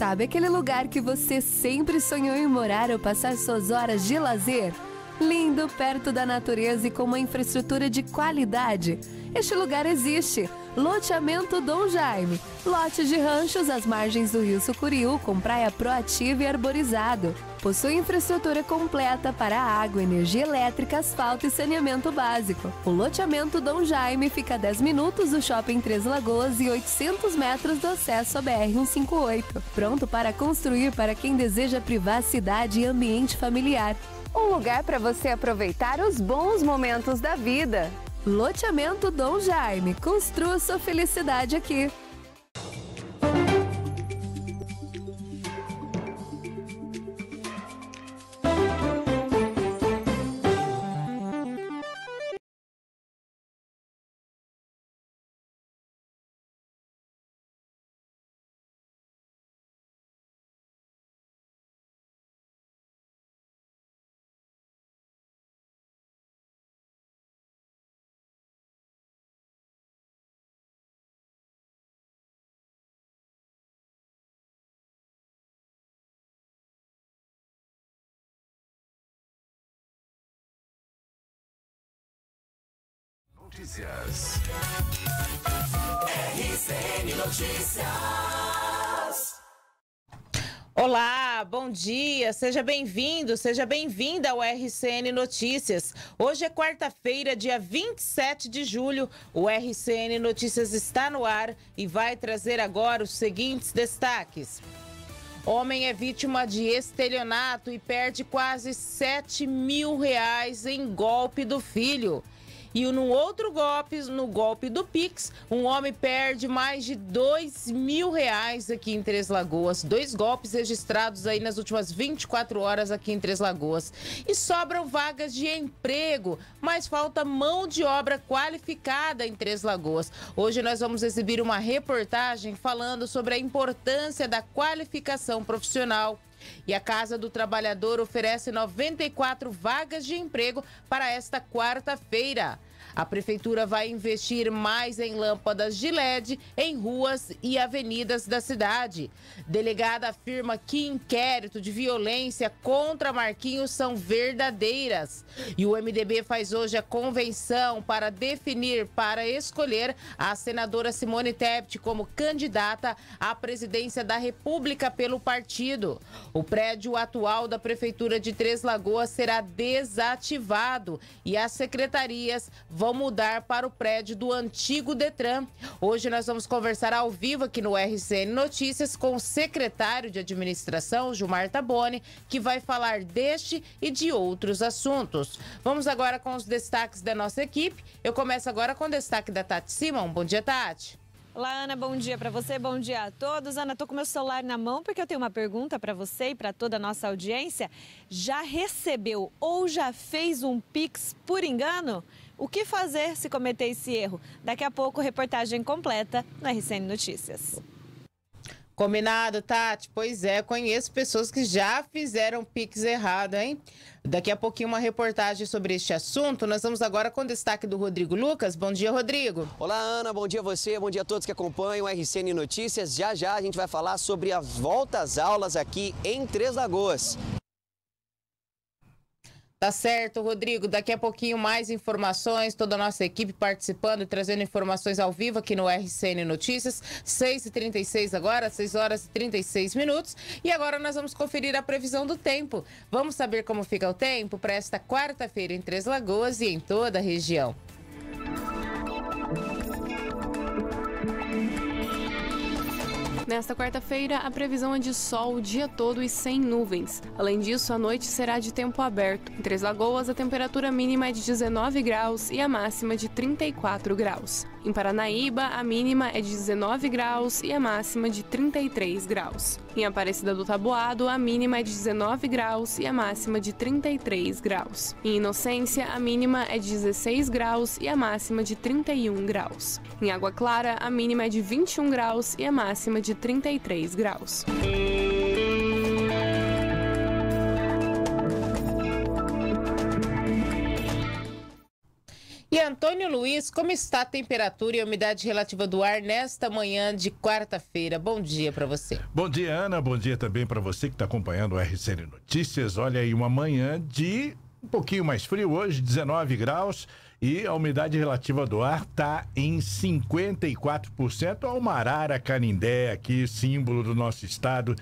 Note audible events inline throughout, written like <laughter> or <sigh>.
sabe, aquele lugar que você sempre sonhou em morar ou passar suas horas de lazer? Lindo, perto da natureza e com uma infraestrutura de qualidade. Este lugar existe. Loteamento Dom Jaime. Lote de ranchos às margens do Rio Sucuriú, com praia proativa e arborizado. Possui infraestrutura completa para água, energia elétrica, asfalto e saneamento básico. O loteamento Dom Jaime fica a 10 minutos do Shopping Três Lagoas e 800 metros do acesso à BR-158. Pronto para construir para quem deseja privacidade e ambiente familiar um lugar para você aproveitar os bons momentos da vida. Loteamento Dom Jaime, construa sua felicidade aqui. Notícias. RCN Notícias. Olá, bom dia, seja bem-vindo, seja bem-vinda ao RCN Notícias. Hoje é quarta-feira, dia 27 de julho. O RCN Notícias está no ar e vai trazer agora os seguintes destaques. Homem é vítima de estelionato e perde quase 7 mil reais em golpe do filho. E num outro golpe, no golpe do Pix, um homem perde mais de 2 mil reais aqui em Três Lagoas. Dois golpes registrados aí nas últimas 24 horas aqui em Três Lagoas. E sobram vagas de emprego, mas falta mão de obra qualificada em Três Lagoas. Hoje nós vamos exibir uma reportagem falando sobre a importância da qualificação profissional e a Casa do Trabalhador oferece 94 vagas de emprego para esta quarta-feira. A prefeitura vai investir mais em lâmpadas de LED em ruas e avenidas da cidade. Delegada afirma que inquérito de violência contra Marquinhos são verdadeiras. E o MDB faz hoje a convenção para definir, para escolher a senadora Simone Tebet como candidata à presidência da República pelo partido. O prédio atual da prefeitura de Três Lagoas será desativado e as secretarias vão vão mudar para o prédio do antigo Detran. Hoje nós vamos conversar ao vivo aqui no RCN Notícias com o secretário de administração, Gilmar Taboni, que vai falar deste e de outros assuntos. Vamos agora com os destaques da nossa equipe. Eu começo agora com o destaque da Tati Simão. Bom dia, Tati. Olá, Ana, bom dia para você, bom dia a todos. Ana, tô com meu celular na mão porque eu tenho uma pergunta para você e para toda a nossa audiência. Já recebeu ou já fez um Pix por engano? O que fazer se cometer esse erro? Daqui a pouco, reportagem completa no RCN Notícias. Combinado, Tati? Pois é, conheço pessoas que já fizeram piques errado, hein? Daqui a pouquinho uma reportagem sobre este assunto. Nós vamos agora com destaque do Rodrigo Lucas. Bom dia, Rodrigo. Olá, Ana. Bom dia a você. Bom dia a todos que acompanham o RCN Notícias. Já já a gente vai falar sobre a volta às aulas aqui em Três Lagoas. Tá certo, Rodrigo. Daqui a pouquinho mais informações, toda a nossa equipe participando e trazendo informações ao vivo aqui no RCN Notícias. 6h36 agora, 6 horas e 36 minutos. E agora nós vamos conferir a previsão do tempo. Vamos saber como fica o tempo para esta quarta-feira em Três Lagoas e em toda a região. Nesta quarta-feira, a previsão é de sol o dia todo e sem nuvens. Além disso, a noite será de tempo aberto. Em Três Lagoas, a temperatura mínima é de 19 graus e a máxima de 34 graus. Em Paranaíba, a mínima é de 19 graus e a máxima de 33 graus. Em Aparecida do Taboado, a mínima é de 19 graus e a máxima de 33 graus. Em Inocência, a mínima é de 16 graus e a máxima de 31 graus. Em Água Clara, a mínima é de 21 graus e a máxima de 33 graus. E Antônio Luiz, como está a temperatura e a umidade relativa do ar nesta manhã de quarta-feira? Bom dia para você. Bom dia, Ana. Bom dia também para você que está acompanhando o RCN Notícias. Olha aí, uma manhã de um pouquinho mais frio hoje, 19 graus. E a umidade relativa do ar está em 54%. Almarara Canindé, aqui, símbolo do nosso estado,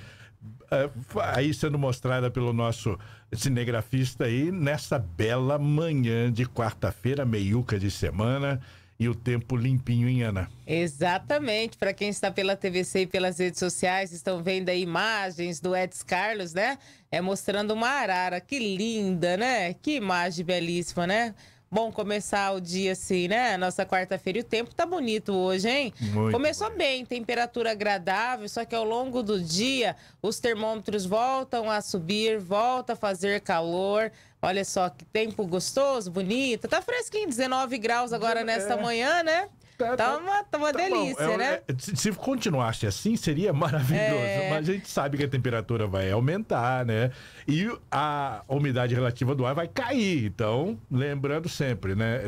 eh, aí sendo mostrada pelo nosso cinegrafista aí nessa bela manhã de quarta-feira, meiuca de semana e o tempo limpinho em Ana. Exatamente. Para quem está pela TVC e pelas redes sociais, estão vendo aí imagens do Eds Carlos, né? É mostrando uma arara. Que linda, né? Que imagem belíssima, né? Bom começar o dia assim, né? Nossa quarta-feira e o tempo tá bonito hoje, hein? Muito Começou bem, temperatura agradável, só que ao longo do dia os termômetros voltam a subir, volta a fazer calor. Olha só que tempo gostoso, bonito. Tá fresquinho, 19 graus agora é. nesta manhã, né? É, tá, tá, uma, tá uma tá delícia, é, né? É, se continuasse assim, seria maravilhoso. É... Mas a gente sabe que a temperatura vai aumentar, né? e a umidade relativa do ar vai cair. Então, lembrando sempre, né?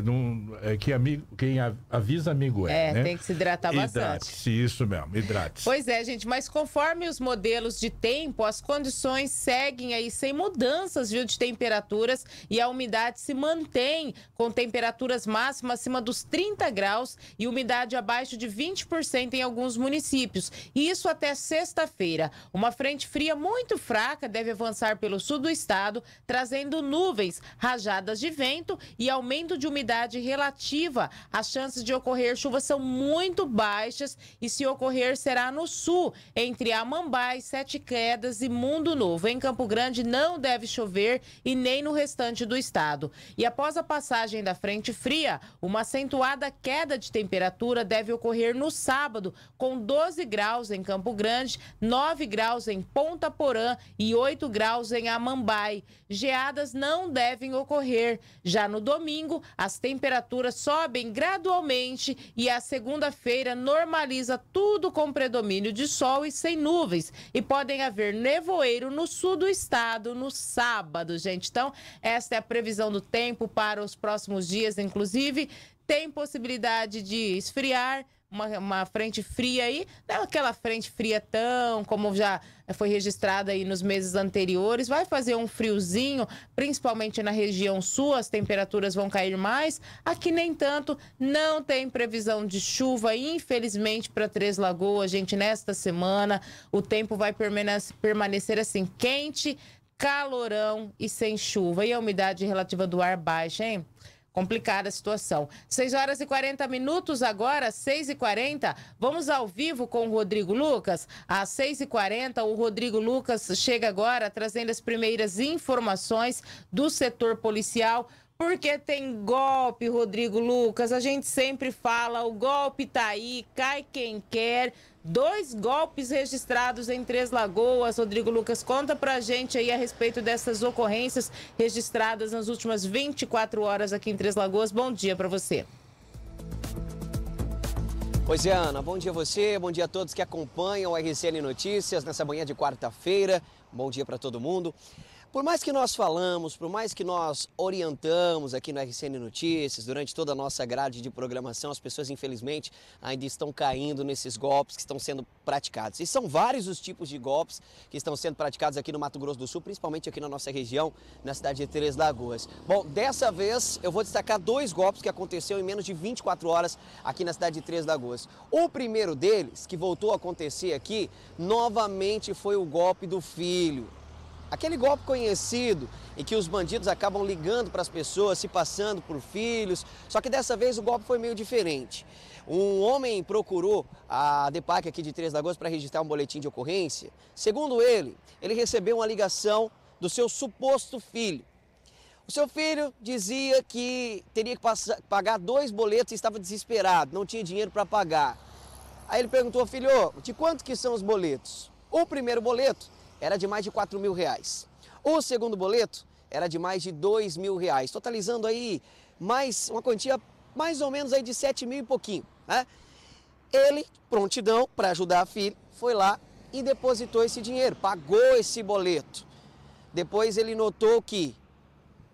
é que amigo, quem avisa amigo é. É, né? tem que se hidratar hidrate -se, bastante. Isso mesmo, hidrate. -se. Pois é, gente, mas conforme os modelos de tempo, as condições seguem aí sem mudanças, viu, de temperaturas e a umidade se mantém com temperaturas máximas acima dos 30 graus e umidade abaixo de 20% em alguns municípios. E isso até sexta-feira. Uma frente fria muito fraca deve avançar pelo pelo sul do estado, trazendo nuvens, rajadas de vento e aumento de umidade relativa. As chances de ocorrer chuva são muito baixas e se ocorrer será no sul, entre Amambai, Sete Quedas e Mundo Novo. Em Campo Grande não deve chover e nem no restante do estado. E após a passagem da frente fria, uma acentuada queda de temperatura deve ocorrer no sábado, com 12 graus em Campo Grande, 9 graus em Ponta Porã e 8 graus em em Amambai. Geadas não devem ocorrer. Já no domingo, as temperaturas sobem gradualmente e a segunda-feira normaliza tudo com predomínio de sol e sem nuvens. E podem haver nevoeiro no sul do estado no sábado, gente. Então, esta é a previsão do tempo para os próximos dias, inclusive. Tem possibilidade de esfriar, uma, uma frente fria aí, não é aquela frente fria tão como já foi registrada aí nos meses anteriores. Vai fazer um friozinho, principalmente na região sul, as temperaturas vão cair mais. Aqui nem tanto, não tem previsão de chuva, infelizmente, para Três Lagoas, gente, nesta semana. O tempo vai permanecer assim, quente, calorão e sem chuva. E a umidade relativa do ar baixa, hein? Complicada a situação. 6 horas e 40 minutos agora, 6 e 40. Vamos ao vivo com o Rodrigo Lucas. Às 6 e 40, o Rodrigo Lucas chega agora trazendo as primeiras informações do setor policial. Porque tem golpe, Rodrigo Lucas. A gente sempre fala, o golpe tá aí, cai quem quer. Dois golpes registrados em Três Lagoas. Rodrigo Lucas, conta pra gente aí a respeito dessas ocorrências registradas nas últimas 24 horas aqui em Três Lagoas. Bom dia para você. Pois é, Ana, bom dia a você, bom dia a todos que acompanham o RCN Notícias nessa manhã de quarta-feira. Bom dia para todo mundo. Por mais que nós falamos, por mais que nós orientamos aqui no RCN Notícias, durante toda a nossa grade de programação, as pessoas infelizmente ainda estão caindo nesses golpes que estão sendo praticados. E são vários os tipos de golpes que estão sendo praticados aqui no Mato Grosso do Sul, principalmente aqui na nossa região, na cidade de Três Lagoas. Bom, dessa vez eu vou destacar dois golpes que aconteceu em menos de 24 horas aqui na cidade de Três Lagoas. O primeiro deles, que voltou a acontecer aqui, novamente foi o golpe do filho. Aquele golpe conhecido em que os bandidos acabam ligando para as pessoas, se passando por filhos, só que dessa vez o golpe foi meio diferente. Um homem procurou a DEPAC aqui de Três Lagoas para registrar um boletim de ocorrência. Segundo ele, ele recebeu uma ligação do seu suposto filho. O seu filho dizia que teria que passar, pagar dois boletos e estava desesperado, não tinha dinheiro para pagar. Aí ele perguntou, ao filho, de quanto que são os boletos? O primeiro boleto era de mais de 4 mil reais. O segundo boleto era de mais de 2 mil reais, totalizando aí mais uma quantia mais ou menos aí de 7 mil e pouquinho. Né? Ele, prontidão para ajudar a filha, foi lá e depositou esse dinheiro, pagou esse boleto. Depois ele notou que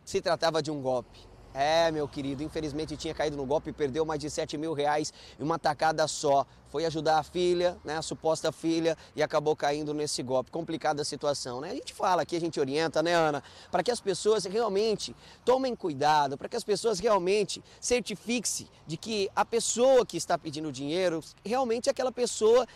se tratava de um golpe. É, meu querido, infelizmente tinha caído no golpe e perdeu mais de 7 mil reais em uma tacada só. Foi ajudar a filha, né, a suposta filha, e acabou caindo nesse golpe. Complicada a situação, né? A gente fala aqui, a gente orienta, né, Ana? Para que as pessoas realmente tomem cuidado, para que as pessoas realmente certifiquem-se de que a pessoa que está pedindo dinheiro realmente é aquela pessoa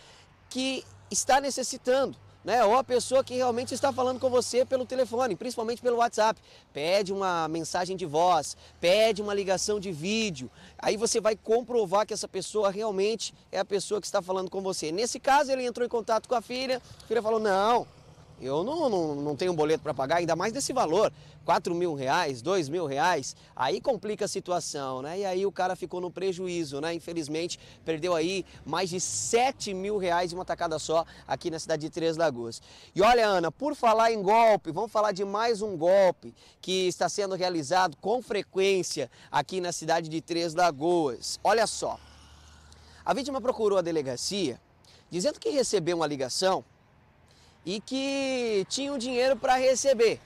que está necessitando né? Ou a pessoa que realmente está falando com você pelo telefone, principalmente pelo WhatsApp. Pede uma mensagem de voz, pede uma ligação de vídeo. Aí você vai comprovar que essa pessoa realmente é a pessoa que está falando com você. Nesse caso, ele entrou em contato com a filha, a filha falou: "Não, eu não, não, não tenho um boleto para pagar, ainda mais desse valor, 4 mil reais, 2 mil reais, aí complica a situação, né? E aí o cara ficou no prejuízo, né? Infelizmente, perdeu aí mais de 7 mil reais em uma tacada só aqui na cidade de Três Lagoas. E olha, Ana, por falar em golpe, vamos falar de mais um golpe que está sendo realizado com frequência aqui na cidade de Três Lagoas. Olha só, a vítima procurou a delegacia dizendo que recebeu uma ligação e que tinham dinheiro para receber.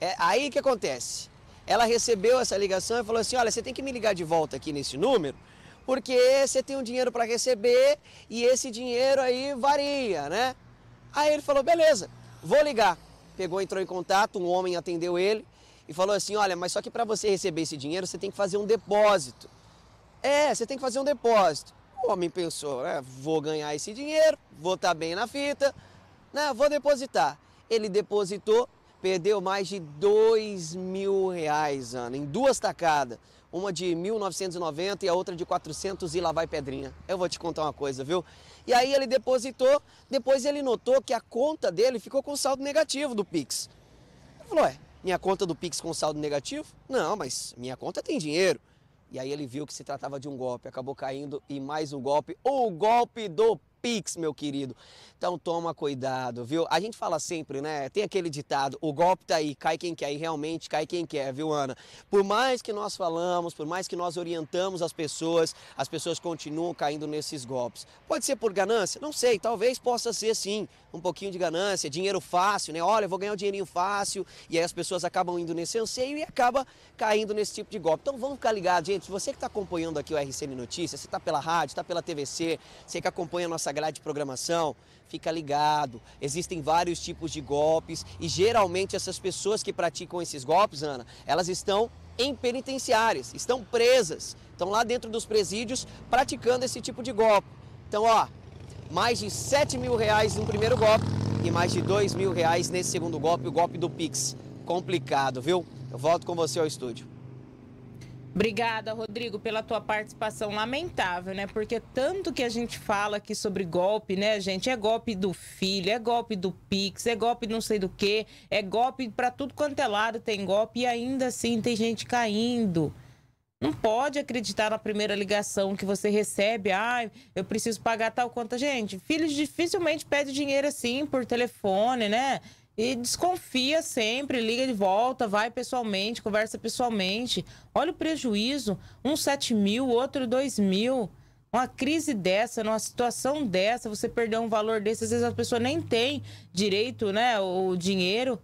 É aí que acontece. Ela recebeu essa ligação e falou assim: olha, você tem que me ligar de volta aqui nesse número, porque você tem um dinheiro para receber e esse dinheiro aí varia, né? Aí ele falou: beleza, vou ligar. Pegou, entrou em contato, um homem atendeu ele e falou assim: olha, mas só que para você receber esse dinheiro você tem que fazer um depósito. É, você tem que fazer um depósito. O homem pensou, é, Vou ganhar esse dinheiro, vou estar tá bem na fita, não, vou depositar. Ele depositou, perdeu mais de dois mil reais, Ana, em duas tacadas. Uma de 1990 e a outra de 400 e lá vai pedrinha. Eu vou te contar uma coisa, viu? E aí ele depositou, depois ele notou que a conta dele ficou com saldo negativo do Pix. Ele falou, ué, minha conta do Pix com saldo negativo? Não, mas minha conta tem dinheiro. E aí ele viu que se tratava de um golpe, acabou caindo e mais um golpe, o golpe do Pix, meu querido. Então toma cuidado, viu? A gente fala sempre, né? Tem aquele ditado, o golpe tá aí, cai quem quer, e realmente cai quem quer, viu, Ana? Por mais que nós falamos, por mais que nós orientamos as pessoas, as pessoas continuam caindo nesses golpes. Pode ser por ganância? Não sei, talvez possa ser sim, um pouquinho de ganância, dinheiro fácil, né? Olha, vou ganhar um dinheirinho fácil, e aí as pessoas acabam indo nesse anseio e acaba caindo nesse tipo de golpe. Então vamos ficar ligados, gente. Você que está acompanhando aqui o RCN Notícias, você está pela rádio, está pela TVC, você que acompanha a nossa nossa grade de programação, fica ligado. Existem vários tipos de golpes e geralmente essas pessoas que praticam esses golpes, Ana, elas estão em penitenciárias, estão presas, estão lá dentro dos presídios praticando esse tipo de golpe. Então, ó, mais de 7 mil reais no primeiro golpe e mais de 2 mil reais nesse segundo golpe, o golpe do Pix. Complicado, viu? Eu volto com você ao estúdio. Obrigada, Rodrigo, pela tua participação. Lamentável, né? Porque tanto que a gente fala aqui sobre golpe, né, gente? É golpe do filho, é golpe do Pix, é golpe não sei do que, é golpe para tudo quanto é lado tem golpe e ainda assim tem gente caindo. Não pode acreditar na primeira ligação que você recebe. Ah, eu preciso pagar tal conta. Gente, filhos dificilmente pedem dinheiro assim por telefone, né? E desconfia sempre, liga de volta, vai pessoalmente, conversa pessoalmente. Olha o prejuízo, um 7 mil, outro 2 mil. Uma crise dessa, numa situação dessa, você perder um valor desse, às vezes a pessoa nem tem direito, né, o dinheiro.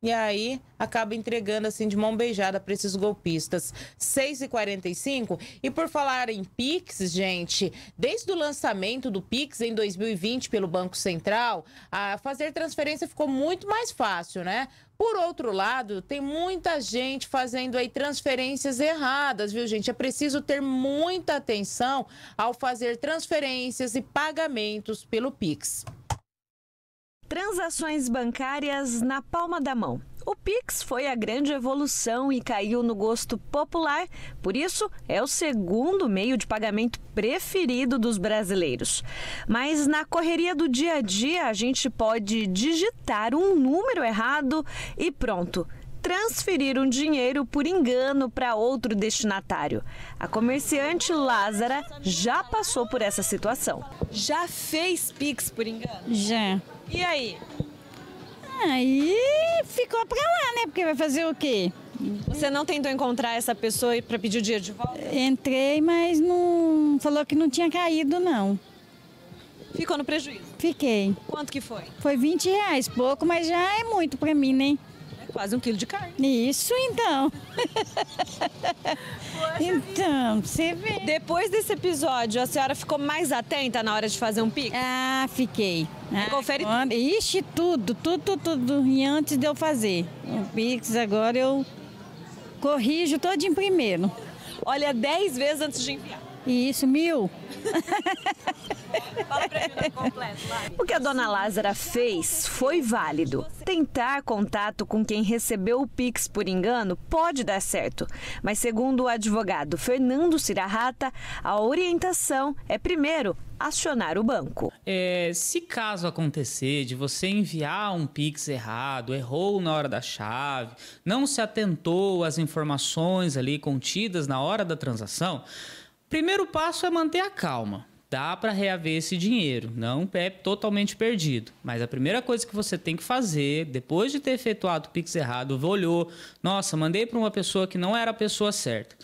E aí acaba entregando assim de mão beijada para esses golpistas. 6h45. E por falar em Pix, gente, desde o lançamento do Pix em 2020 pelo Banco Central, a fazer transferência ficou muito mais fácil, né? Por outro lado, tem muita gente fazendo aí transferências erradas, viu, gente? É preciso ter muita atenção ao fazer transferências e pagamentos pelo Pix. Transações bancárias na palma da mão. O Pix foi a grande evolução e caiu no gosto popular, por isso é o segundo meio de pagamento preferido dos brasileiros. Mas na correria do dia a dia, a gente pode digitar um número errado e pronto transferir um dinheiro por engano para outro destinatário. A comerciante Lázara já passou por essa situação. Já fez Pix por engano? Já. E aí? Aí ficou pra lá, né? Porque vai fazer o quê? Você não tentou encontrar essa pessoa para pedir o dinheiro de volta? Entrei, mas não falou que não tinha caído, não. Ficou no prejuízo? Fiquei. Quanto que foi? Foi 20 reais, pouco, mas já é muito para mim, né? Quase um quilo de carne. Isso então. <laughs> então, você vê. Depois desse episódio, a senhora ficou mais atenta na hora de fazer um pix. Ah, fiquei. Ah, confere agora, Ixi, tudo, tudo, tudo. E antes de eu fazer o Pix, agora eu corrijo todo em primeiro. Olha, 10 vezes antes de enviar. Isso, mil. Fala pra mim completo, o que a dona Lázara fez foi válido. Tentar contato com quem recebeu o Pix por engano pode dar certo, mas segundo o advogado Fernando Cirarrata, a orientação é primeiro acionar o banco. É, se caso acontecer de você enviar um Pix errado, errou na hora da chave, não se atentou às informações ali contidas na hora da transação, Primeiro passo é manter a calma. Dá para reaver esse dinheiro, não é totalmente perdido. Mas a primeira coisa que você tem que fazer, depois de ter efetuado o Pix errado, olhou, nossa, mandei para uma pessoa que não era a pessoa certa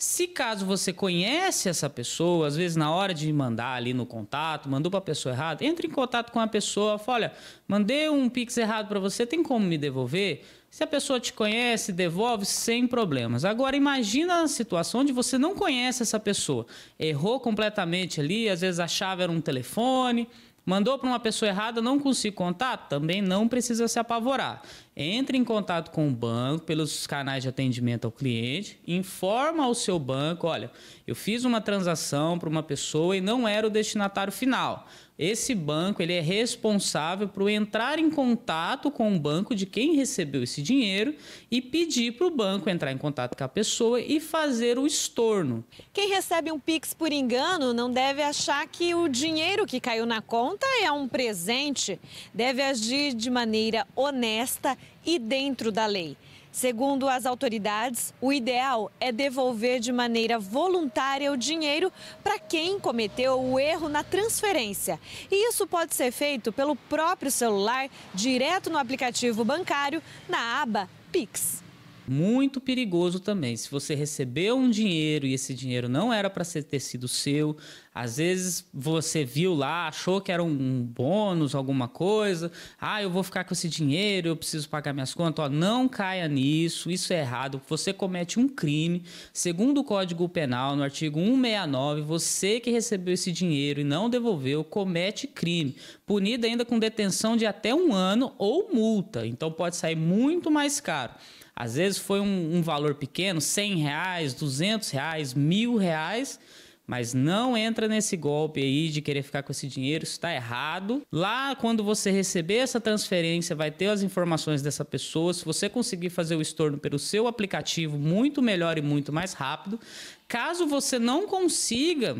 se caso você conhece essa pessoa, às vezes na hora de mandar ali no contato, mandou para a pessoa errada, entre em contato com a pessoa, fala, olha, mandei um pix errado para você, tem como me devolver? Se a pessoa te conhece, devolve sem problemas. Agora imagina a situação onde você não conhece essa pessoa, errou completamente ali, às vezes a chave era um telefone, Mandou para uma pessoa errada, não consigo contato? Também não precisa se apavorar. Entre em contato com o banco pelos canais de atendimento ao cliente, informa ao seu banco, olha, eu fiz uma transação para uma pessoa e não era o destinatário final. Esse banco ele é responsável por entrar em contato com o banco de quem recebeu esse dinheiro e pedir para o banco entrar em contato com a pessoa e fazer o estorno. Quem recebe um Pix por engano não deve achar que o dinheiro que caiu na conta é um presente. Deve agir de maneira honesta e dentro da lei. Segundo as autoridades, o ideal é devolver de maneira voluntária o dinheiro para quem cometeu o erro na transferência. E isso pode ser feito pelo próprio celular, direto no aplicativo bancário, na aba Pix. Muito perigoso também. Se você recebeu um dinheiro e esse dinheiro não era para ter sido seu, às vezes você viu lá, achou que era um bônus, alguma coisa. Ah, eu vou ficar com esse dinheiro, eu preciso pagar minhas contas. Ó, não caia nisso, isso é errado. Você comete um crime. Segundo o Código Penal, no artigo 169, você que recebeu esse dinheiro e não devolveu, comete crime. Punido ainda com detenção de até um ano ou multa. Então pode sair muito mais caro. Às vezes foi um, um valor pequeno, 100 reais, 200 reais, mil reais, mas não entra nesse golpe aí de querer ficar com esse dinheiro, isso está errado. Lá, quando você receber essa transferência, vai ter as informações dessa pessoa. Se você conseguir fazer o estorno pelo seu aplicativo, muito melhor e muito mais rápido. Caso você não consiga,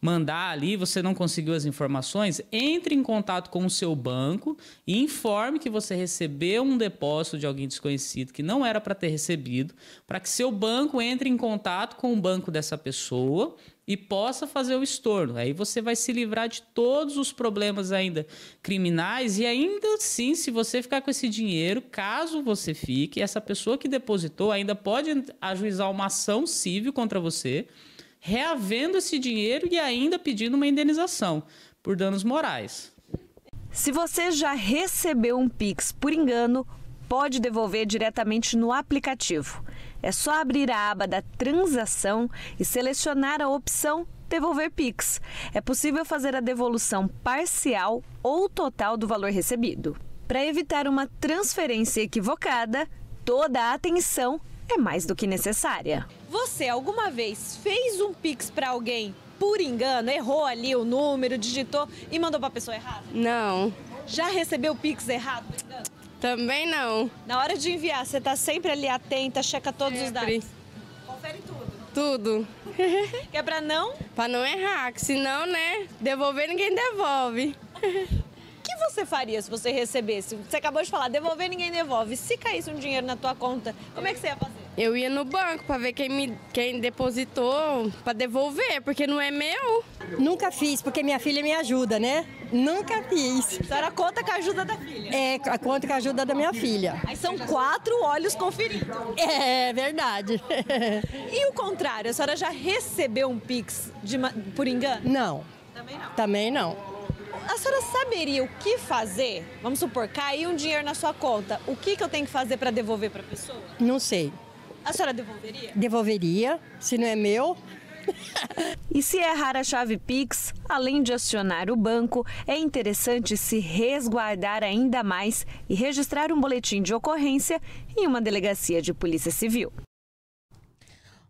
mandar ali, você não conseguiu as informações, entre em contato com o seu banco e informe que você recebeu um depósito de alguém desconhecido que não era para ter recebido, para que seu banco entre em contato com o banco dessa pessoa e possa fazer o estorno. Aí você vai se livrar de todos os problemas ainda criminais e ainda assim, se você ficar com esse dinheiro, caso você fique, essa pessoa que depositou ainda pode ajuizar uma ação civil contra você reavendo esse dinheiro e ainda pedindo uma indenização por danos morais. Se você já recebeu um Pix por engano, pode devolver diretamente no aplicativo. É só abrir a aba da transação e selecionar a opção Devolver Pix. É possível fazer a devolução parcial ou total do valor recebido. Para evitar uma transferência equivocada, toda a atenção é mais do que necessária. Você alguma vez fez um Pix para alguém por engano? Errou ali o número, digitou e mandou para a pessoa errada? Não. Já recebeu o Pix errado? Também não. Na hora de enviar, você está sempre ali atenta, checa todos sempre. os dados? Confere tudo. Tudo. <laughs> que é para não? Para não errar, que senão, né, devolver ninguém devolve. O que você faria se você recebesse? Você acabou de falar, devolver ninguém devolve. Se caísse um dinheiro na tua conta, como é que você ia fazer? Eu ia no banco para ver quem, me, quem depositou, para devolver, porque não é meu. Nunca fiz, porque minha filha me ajuda, né? Nunca fiz. A senhora conta com a ajuda da filha? É, conta com a ajuda da minha filha. Aí são quatro olhos conferidos. É, é verdade. <laughs> e o contrário, a senhora já recebeu um Pix de, por engano? Não. Também não. Também não a senhora saberia o que fazer? Vamos supor, caiu um dinheiro na sua conta. O que, que eu tenho que fazer para devolver para a pessoa? Não sei. A senhora devolveria? Devolveria, se não é meu. <laughs> e se errar a chave Pix, além de acionar o banco, é interessante se resguardar ainda mais e registrar um boletim de ocorrência em uma delegacia de polícia civil.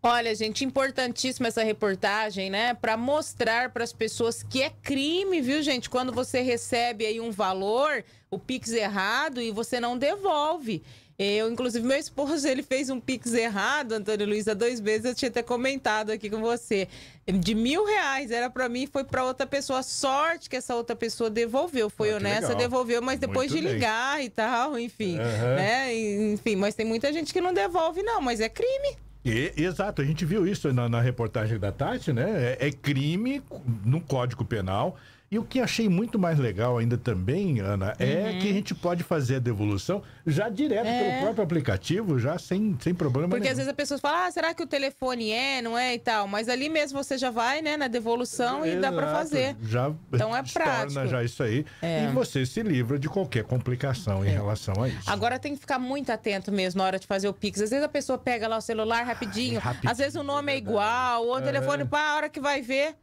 Olha, gente, importantíssima essa reportagem, né? Para mostrar para as pessoas que é crime, viu, gente? Quando você recebe aí um valor, o Pix errado e você não devolve. Eu, inclusive, meu esposo, ele fez um pix errado, Antônio Luiz, há dois meses. Eu tinha até comentado aqui com você. De mil reais, era para mim, foi para outra pessoa. Sorte que essa outra pessoa devolveu. Foi ah, honesta, legal. devolveu, mas depois Muito de ligar bem. e tal, enfim. Uhum. Né? Enfim, mas tem muita gente que não devolve, não, mas é crime. E, exato, a gente viu isso na, na reportagem da Tati, né? É, é crime no Código Penal e o que achei muito mais legal ainda também, Ana, é uhum. que a gente pode fazer a devolução já direto é. pelo próprio aplicativo, já sem, sem problema Porque nenhum. às vezes a pessoa fala, ah, será que o telefone é, não é e tal? Mas ali mesmo você já vai, né, na devolução é, e dá para fazer. Já então é <laughs> prático. já isso aí. É. E você se livra de qualquer complicação em é. relação a isso. Agora tem que ficar muito atento mesmo na hora de fazer o Pix. Às vezes a pessoa pega lá o celular rapidinho, Ai, é, rapidinho às vezes o nome é, é igual, ou o telefone, pá, a hora que vai ver...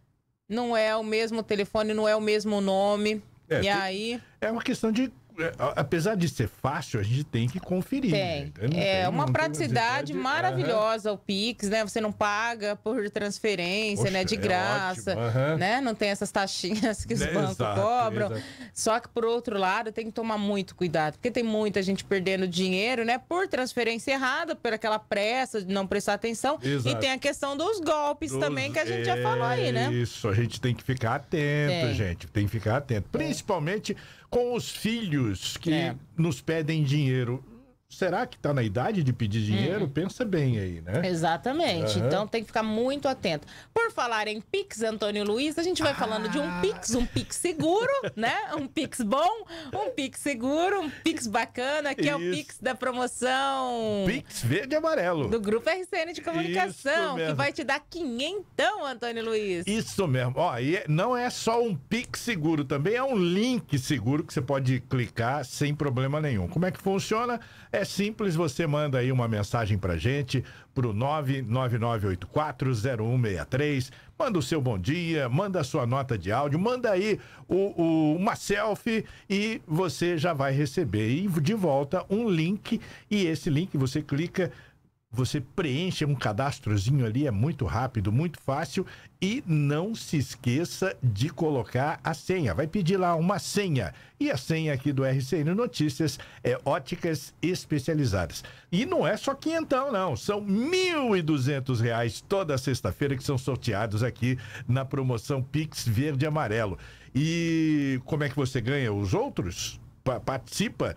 Não é o mesmo telefone, não é o mesmo nome. É, e tem... aí. É uma questão de é, apesar de ser fácil, a gente tem que conferir. Tem. Né? Então, é tem, uma praticidade maravilhosa uhum. o Pix, né? Você não paga por transferência, Poxa, né? De é graça, é uhum. né? Não tem essas taxinhas que os é, bancos exato, cobram. Exato. Só que por outro lado, tem que tomar muito cuidado, porque tem muita gente perdendo dinheiro, né? Por transferência errada, por aquela pressa de não prestar atenção. Exato. E tem a questão dos golpes dos... também que a gente é... já falou aí, né? Isso, a gente tem que ficar atento, é. gente. Tem que ficar atento, principalmente com os filhos que é. nos pedem dinheiro. Será que está na idade de pedir dinheiro? Uhum. Pensa bem aí, né? Exatamente. Uhum. Então tem que ficar muito atento. Por falar em Pix, Antônio Luiz, a gente vai ah. falando de um ah. Pix, um Pix seguro, <laughs> né? Um Pix bom, um Pix seguro, um Pix bacana, que Isso. é o Pix da promoção. Pix verde e amarelo. Do Grupo RCN de Comunicação, que vai te dar quinhentão, Antônio Luiz. Isso mesmo. Ó, e é, não é só um Pix seguro, também é um link seguro que você pode clicar sem problema nenhum. Como é que funciona? É simples, você manda aí uma mensagem para gente pro 999840163. Manda o seu bom dia, manda a sua nota de áudio, manda aí o, o, uma selfie e você já vai receber e de volta um link. E esse link você clica você preenche um cadastrozinho ali, é muito rápido, muito fácil. E não se esqueça de colocar a senha. Vai pedir lá uma senha. E a senha aqui do RCN Notícias é óticas especializadas. E não é só quinhentão, não. São R$ reais toda sexta-feira que são sorteados aqui na promoção Pix Verde Amarelo. E como é que você ganha os outros? participa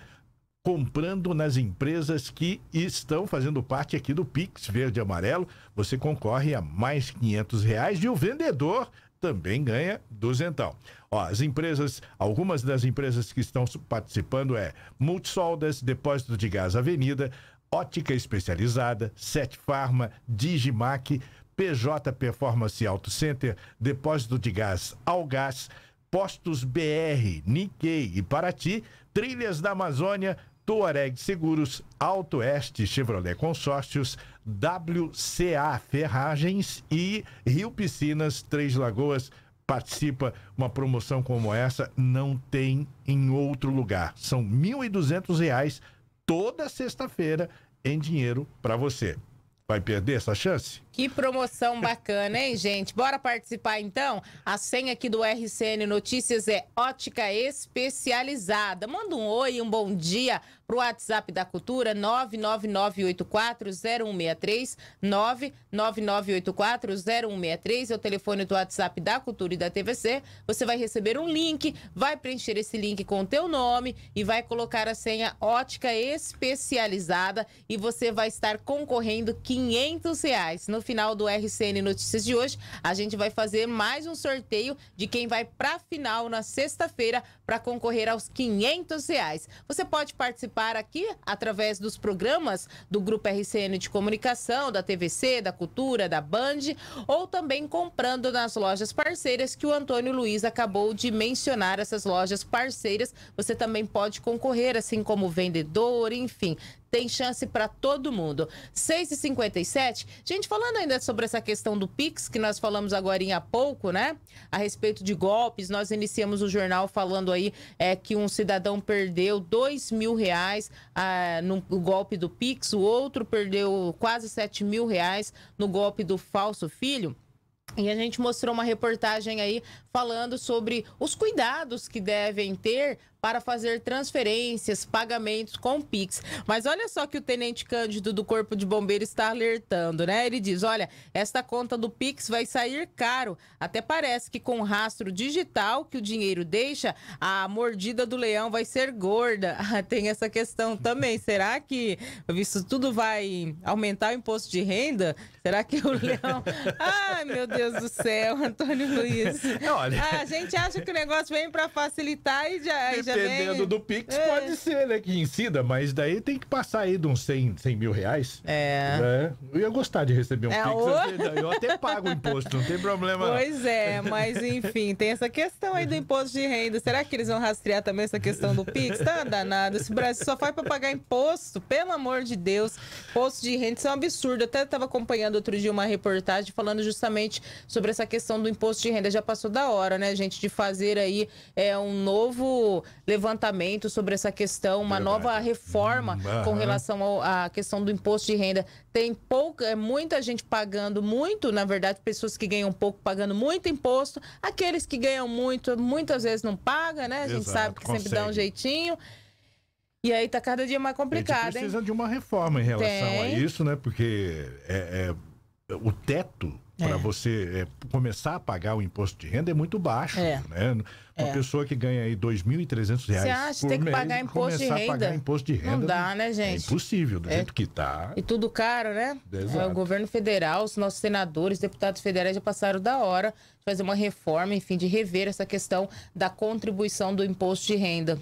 comprando nas empresas que estão fazendo parte aqui do Pix Verde Amarelo. Você concorre a mais 500 reais e o vendedor também ganha duzentão. Ó, as empresas, algumas das empresas que estão participando é Multisoldas, Depósito de Gás Avenida, Ótica Especializada, Set Farma, Digimac, PJ Performance Auto Center, Depósito de Gás Algás, Postos BR, Nikkei e Paraty, Trilhas da Amazônia, Tuareg Seguros, Alto Oeste Chevrolet Consórcios, WCA Ferragens e Rio Piscinas Três Lagoas. Participa uma promoção como essa, não tem em outro lugar. São R$ reais toda sexta-feira em dinheiro para você. Vai perder essa chance? Que promoção bacana, hein, gente? Bora participar então? A senha aqui do RCN Notícias é Ótica Especializada. Manda um oi, um bom dia para o WhatsApp da Cultura 999840163, 999840163 é o telefone do WhatsApp da Cultura e da TVC. Você vai receber um link, vai preencher esse link com o teu nome e vai colocar a senha Ótica Especializada e você vai estar concorrendo 500 reais no final do RCN Notícias de hoje, a gente vai fazer mais um sorteio de quem vai para a final na sexta-feira para concorrer aos 500 reais. Você pode participar aqui através dos programas do Grupo RCN de Comunicação, da TVC, da Cultura, da Band, ou também comprando nas lojas parceiras que o Antônio Luiz acabou de mencionar, essas lojas parceiras. Você também pode concorrer, assim como vendedor, enfim. Tem chance para todo mundo. 6h57. Gente, falando ainda sobre essa questão do Pix, que nós falamos agora há pouco, né? A respeito de golpes, nós iniciamos o jornal falando aí é, que um cidadão perdeu 2 mil reais ah, no golpe do Pix, o outro perdeu quase 7 mil reais no golpe do falso filho. E a gente mostrou uma reportagem aí falando sobre os cuidados que devem ter para fazer transferências, pagamentos com Pix. Mas olha só que o tenente Cândido do Corpo de Bombeiros está alertando, né? Ele diz: "Olha, esta conta do Pix vai sair caro. Até parece que com o rastro digital que o dinheiro deixa, a mordida do leão vai ser gorda". <laughs> Ah, tem essa questão também. Será que isso tudo vai aumentar o imposto de renda? Será que o leão <laughs> Ai, meu Deus do céu, Antônio Luiz. Não, olha. Ah, a gente acha que o negócio vem para facilitar e já, e já vem. Dependendo do Pix, é. pode ser, né? Que incida, mas daí tem que passar aí de uns 100, 100 mil reais. É. Né? Eu ia gostar de receber um é, Pix. O... Eu até pago o imposto, não tem problema. Pois é, mas enfim, tem essa questão aí do imposto de renda. Será que eles vão rastrear também essa questão do Pix? Tá danado. Esse Brasil só faz para pagar imposto, pelo amor de Deus. Imposto de renda, isso é um absurdo. Eu até estava acompanhando outro dia uma reportagem falando justamente sobre essa questão do imposto de renda. Já passou da hora, né, gente, de fazer aí é, um novo levantamento sobre essa questão, uma nova reforma uhum. com relação à questão do imposto de renda. Tem pouca, é, muita gente pagando muito, na verdade, pessoas que ganham pouco pagando muito imposto, aqueles que ganham muito, muitas vezes não paga, né? A gente Exato, sabe que consegue. sempre dá um jeitinho. E aí tá cada dia mais complicado, a gente precisa hein? de uma reforma em relação Tem. a isso, né? Porque é, é o teto é. para você é, começar a pagar o imposto de renda é muito baixo, é. né? Uma é. pessoa que ganha aí R$ 2.300 reais Você acha, por tem que pagar imposto de renda. pagar imposto de renda. Não dá, né, é gente? É impossível, do é. jeito que está E tudo caro, né? o governo federal, os nossos senadores, deputados federais já passaram da hora de fazer uma reforma, enfim, de rever essa questão da contribuição do imposto de renda.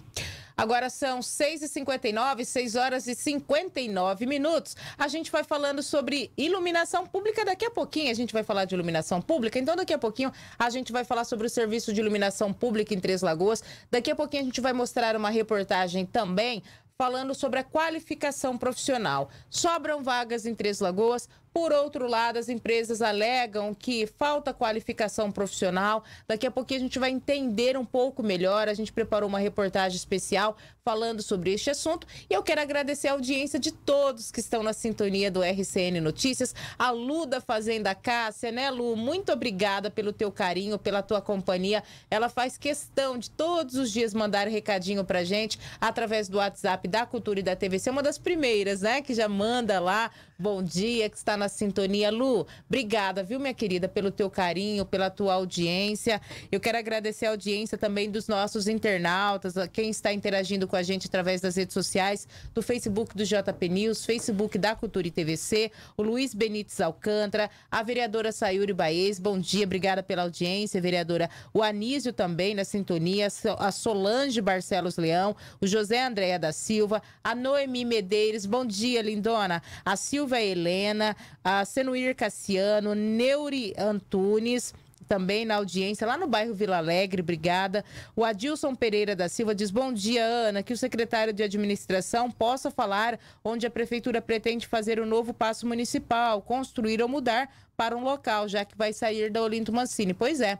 Agora são 6h59, 6 horas e 59 minutos. A gente vai falando sobre iluminação pública. Daqui a pouquinho a gente vai falar de iluminação pública. Então, daqui a pouquinho a gente vai falar sobre o serviço de iluminação pública em Três Lagoas. Daqui a pouquinho a gente vai mostrar uma reportagem também falando sobre a qualificação profissional. Sobram vagas em Três Lagoas. Por outro lado, as empresas alegam que falta qualificação profissional. Daqui a pouquinho a gente vai entender um pouco melhor. A gente preparou uma reportagem especial falando sobre este assunto. E eu quero agradecer a audiência de todos que estão na sintonia do RCN Notícias. A Luda Fazenda Cássia, né, Lu? Muito obrigada pelo teu carinho, pela tua companhia. Ela faz questão de todos os dias mandar recadinho pra gente através do WhatsApp da Cultura e da TVC. É uma das primeiras, né, que já manda lá. Bom dia, que está na na sintonia. Lu, obrigada, viu, minha querida, pelo teu carinho, pela tua audiência. Eu quero agradecer a audiência também dos nossos internautas, quem está interagindo com a gente através das redes sociais, do Facebook do JP News, Facebook da Cultura e TVC, o Luiz Benites Alcântara, a vereadora Sayuri Baez. Bom dia, obrigada pela audiência, vereadora. O Anísio também na sintonia, a Solange Barcelos Leão, o José Andréa da Silva, a Noemi Medeiros. Bom dia, lindona. A Silva Helena, a Senuir Cassiano, Neuri Antunes também na audiência lá no bairro Vila Alegre, obrigada. O Adilson Pereira da Silva diz: Bom dia, Ana. Que o secretário de administração possa falar onde a prefeitura pretende fazer o um novo passo municipal, construir ou mudar para um local, já que vai sair da Olinto Mancini. Pois é,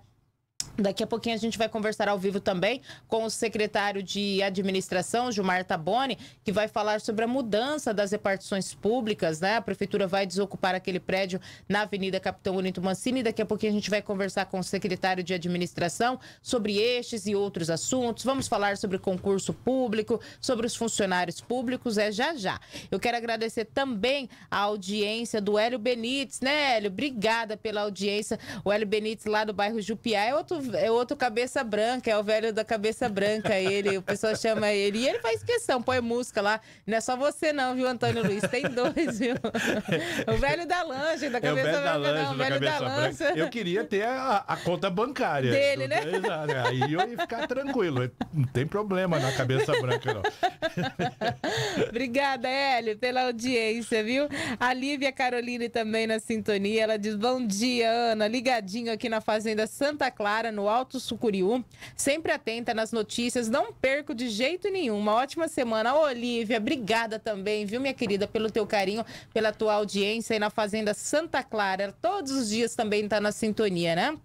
Daqui a pouquinho a gente vai conversar ao vivo também com o secretário de administração, Gilmar Taboni, que vai falar sobre a mudança das repartições públicas, né? A prefeitura vai desocupar aquele prédio na Avenida Capitão Unito Mancini. Daqui a pouquinho a gente vai conversar com o secretário de administração sobre estes e outros assuntos. Vamos falar sobre concurso público, sobre os funcionários públicos, é já já. Eu quero agradecer também a audiência do Hélio Benites, né, Hélio? Obrigada pela audiência. O Hélio Benites lá do bairro Jupiá é outro é outro cabeça branca, é o velho da cabeça branca, ele, o pessoal chama ele. E ele faz questão, põe música lá. Não é só você não, viu, Antônio Luiz? Tem dois, viu? O velho da lancha, da é cabeça é branca, da não, o velho da, da lança. Eu queria ter a, a conta bancária. Dele, né? Exato, né? aí eu ia ficar tranquilo, não tem problema na cabeça branca, não. <laughs> Obrigada, Hélio, pela audiência, viu? A Lívia Caroline também na sintonia, ela diz, bom dia, Ana, ligadinho aqui na Fazenda Santa Clara, no Alto Sucuriú. Sempre atenta nas notícias, não perco de jeito nenhum. Uma ótima semana. Olívia, obrigada também, viu, minha querida, pelo teu carinho, pela tua audiência aí na Fazenda Santa Clara. Todos os dias também está na sintonia, né?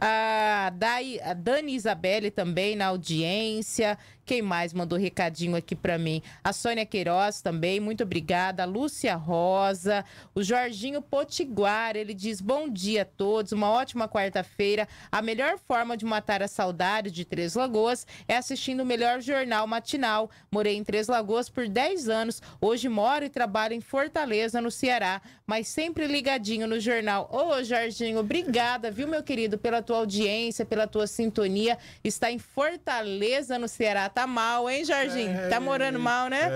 A, Dai, a Dani Isabelle também na audiência. Quem mais mandou recadinho aqui para mim? A Sônia Queiroz também, muito obrigada. A Lúcia Rosa, o Jorginho Potiguar, ele diz: Bom dia a todos, uma ótima quarta-feira. A melhor forma de matar a saudade de Três Lagoas é assistindo o melhor jornal matinal. Morei em Três Lagoas por 10 anos, hoje moro e trabalho em Fortaleza, no Ceará, mas sempre ligadinho no jornal. Ô, Jorginho, obrigada, viu, meu querido, pela tua audiência, pela tua sintonia. Está em Fortaleza, no Ceará, tá? tá mal, hein, Jorginho? Tá é... Tá morando mal, né?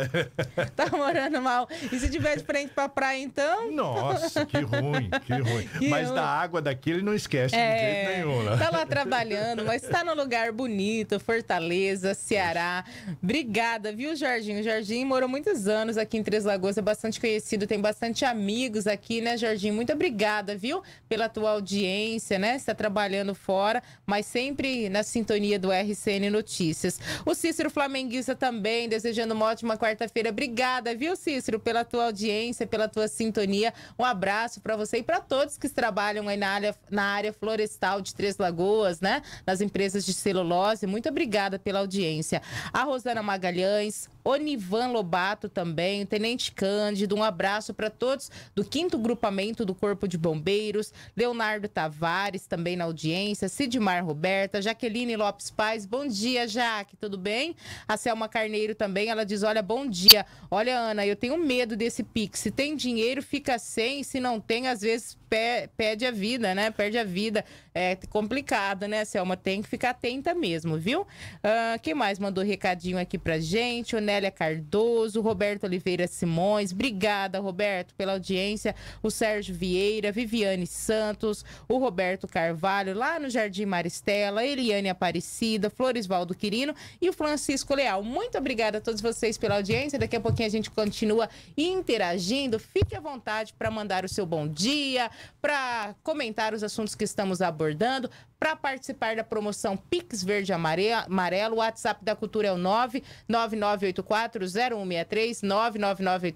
É... Tá morando mal. E se tiver de frente pra praia, então? Nossa, que ruim, que ruim. Que mas ruim. da água daqui ele não esquece é... de jeito nenhum, né? Tá lá trabalhando, mas tá num lugar bonito, Fortaleza, Ceará. Obrigada, viu, Jorginho? O Jorginho morou muitos anos aqui em Três Lagoas, é bastante conhecido, tem bastante amigos aqui, né, Jorginho? Muito obrigada, viu, pela tua audiência, né? Você tá trabalhando fora, mas sempre na sintonia do RCN Notícias. O Cícero Flamenguista também, desejando uma ótima quarta-feira. Obrigada, viu, Cícero, pela tua audiência, pela tua sintonia. Um abraço para você e para todos que trabalham aí na área, na área florestal de Três Lagoas, né? Nas empresas de celulose. Muito obrigada pela audiência. A Rosana Magalhães, Onivan Lobato também, Tenente Cândido, um abraço para todos do quinto grupamento do Corpo de Bombeiros, Leonardo Tavares também na audiência, Sidmar Roberta, Jaqueline Lopes Paz, bom dia, Jaque, tudo bem? A Selma Carneiro também, ela diz, olha, bom dia, olha, Ana, eu tenho medo desse PIX, se tem dinheiro, fica sem, se não tem, às vezes pe pede a vida, né? Perde a vida. É complicado, né, Selma? Tem que ficar atenta mesmo, viu? Uh, quem mais mandou recadinho aqui pra gente? Onélia Cardoso, Roberto Oliveira Simões. Obrigada, Roberto, pela audiência. O Sérgio Vieira, Viviane Santos, o Roberto Carvalho, lá no Jardim Maristela, Eliane Aparecida, Floresvaldo Quirino e o Francisco Leal. Muito obrigada a todos vocês pela audiência. Daqui a pouquinho a gente continua interagindo. Fique à vontade para mandar o seu bom dia, para comentar os assuntos que estamos abordando, para participar da promoção Pix Verde Amarelo. O WhatsApp da Cultura é o 999840163,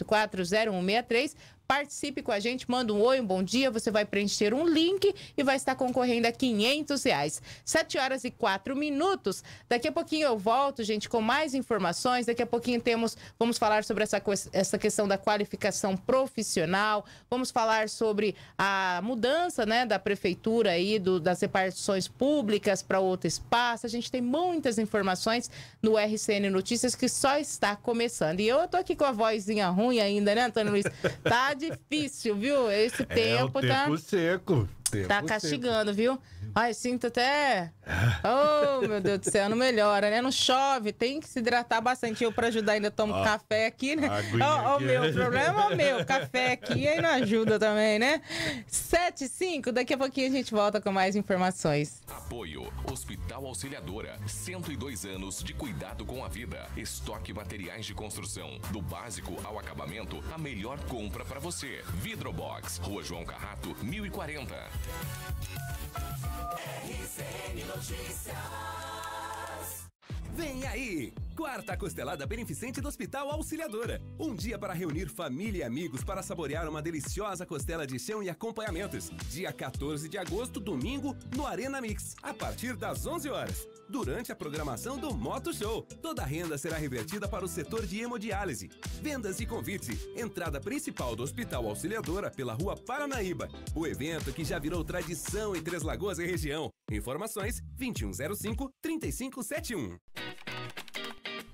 999840163. Participe com a gente, manda um oi, um bom dia. Você vai preencher um link e vai estar concorrendo a 500 reais. 7 horas e 4 minutos. Daqui a pouquinho eu volto, gente, com mais informações. Daqui a pouquinho temos, vamos falar sobre essa, essa questão da qualificação profissional. Vamos falar sobre a mudança, né, da prefeitura aí, do, das repartições públicas para outro espaço. A gente tem muitas informações no RCN Notícias que só está começando. E eu estou aqui com a vozinha ruim ainda, né, Antônio Luiz? Tá difícil, viu? Esse é, tempo, o tempo tá. Tempo seco tá castigando, viu? Ai, sinto até. Ah. Oh, meu <laughs> Deus do céu, não melhora, né? Não chove, tem que se hidratar bastante. Eu, para ajudar, ainda tomo ah, café aqui, né? Ó, meu, o <laughs> problema é o meu. Café aqui aí não ajuda também, né? 7 5, daqui a pouquinho a gente volta com mais informações. Apoio: Hospital Auxiliadora, 102 anos de cuidado com a vida. Estoque materiais de construção, do básico ao acabamento, a melhor compra para você. Vidrobox, Rua João Carrato, 1040. RCN Notícias. Vem aí! Quarta costelada beneficente do Hospital Auxiliadora. Um dia para reunir família e amigos para saborear uma deliciosa costela de chão e acompanhamentos. Dia 14 de agosto, domingo, no Arena Mix, a partir das 11 horas durante a programação do Moto Show. Toda a renda será revertida para o setor de hemodiálise. Vendas e convite. Entrada principal do Hospital Auxiliadora pela Rua Paranaíba. O evento que já virou tradição em Três Lagoas e região. Informações 2105 3571.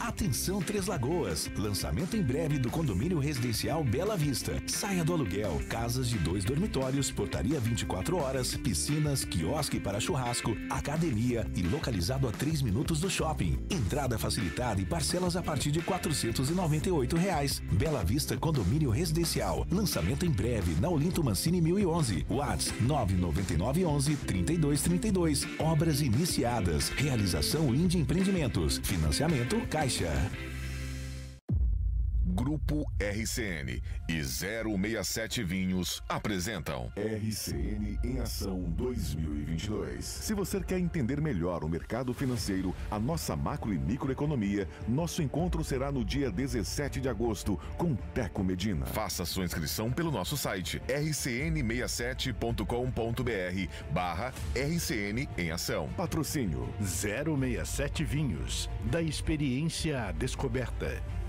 Atenção Três Lagoas. Lançamento em breve do condomínio residencial Bela Vista. Saia do aluguel. Casas de dois dormitórios, portaria 24 horas, piscinas, quiosque para churrasco, academia e localizado a 3 minutos do shopping. Entrada facilitada e parcelas a partir de R$ 498. Reais. Bela Vista Condomínio Residencial. Lançamento em breve na Olinto Mancini 1011. Whats 99911 3232. Obras iniciadas. Realização Índia Empreendimentos. Financiamento Caixa Yeah. Grupo RCN e 067 Vinhos apresentam RCN em Ação 2022. Se você quer entender melhor o mercado financeiro, a nossa macro e microeconomia, nosso encontro será no dia 17 de agosto com Teco Medina. Faça sua inscrição pelo nosso site rcn67.com.br barra RCN em Ação. Patrocínio 067 Vinhos, da experiência à descoberta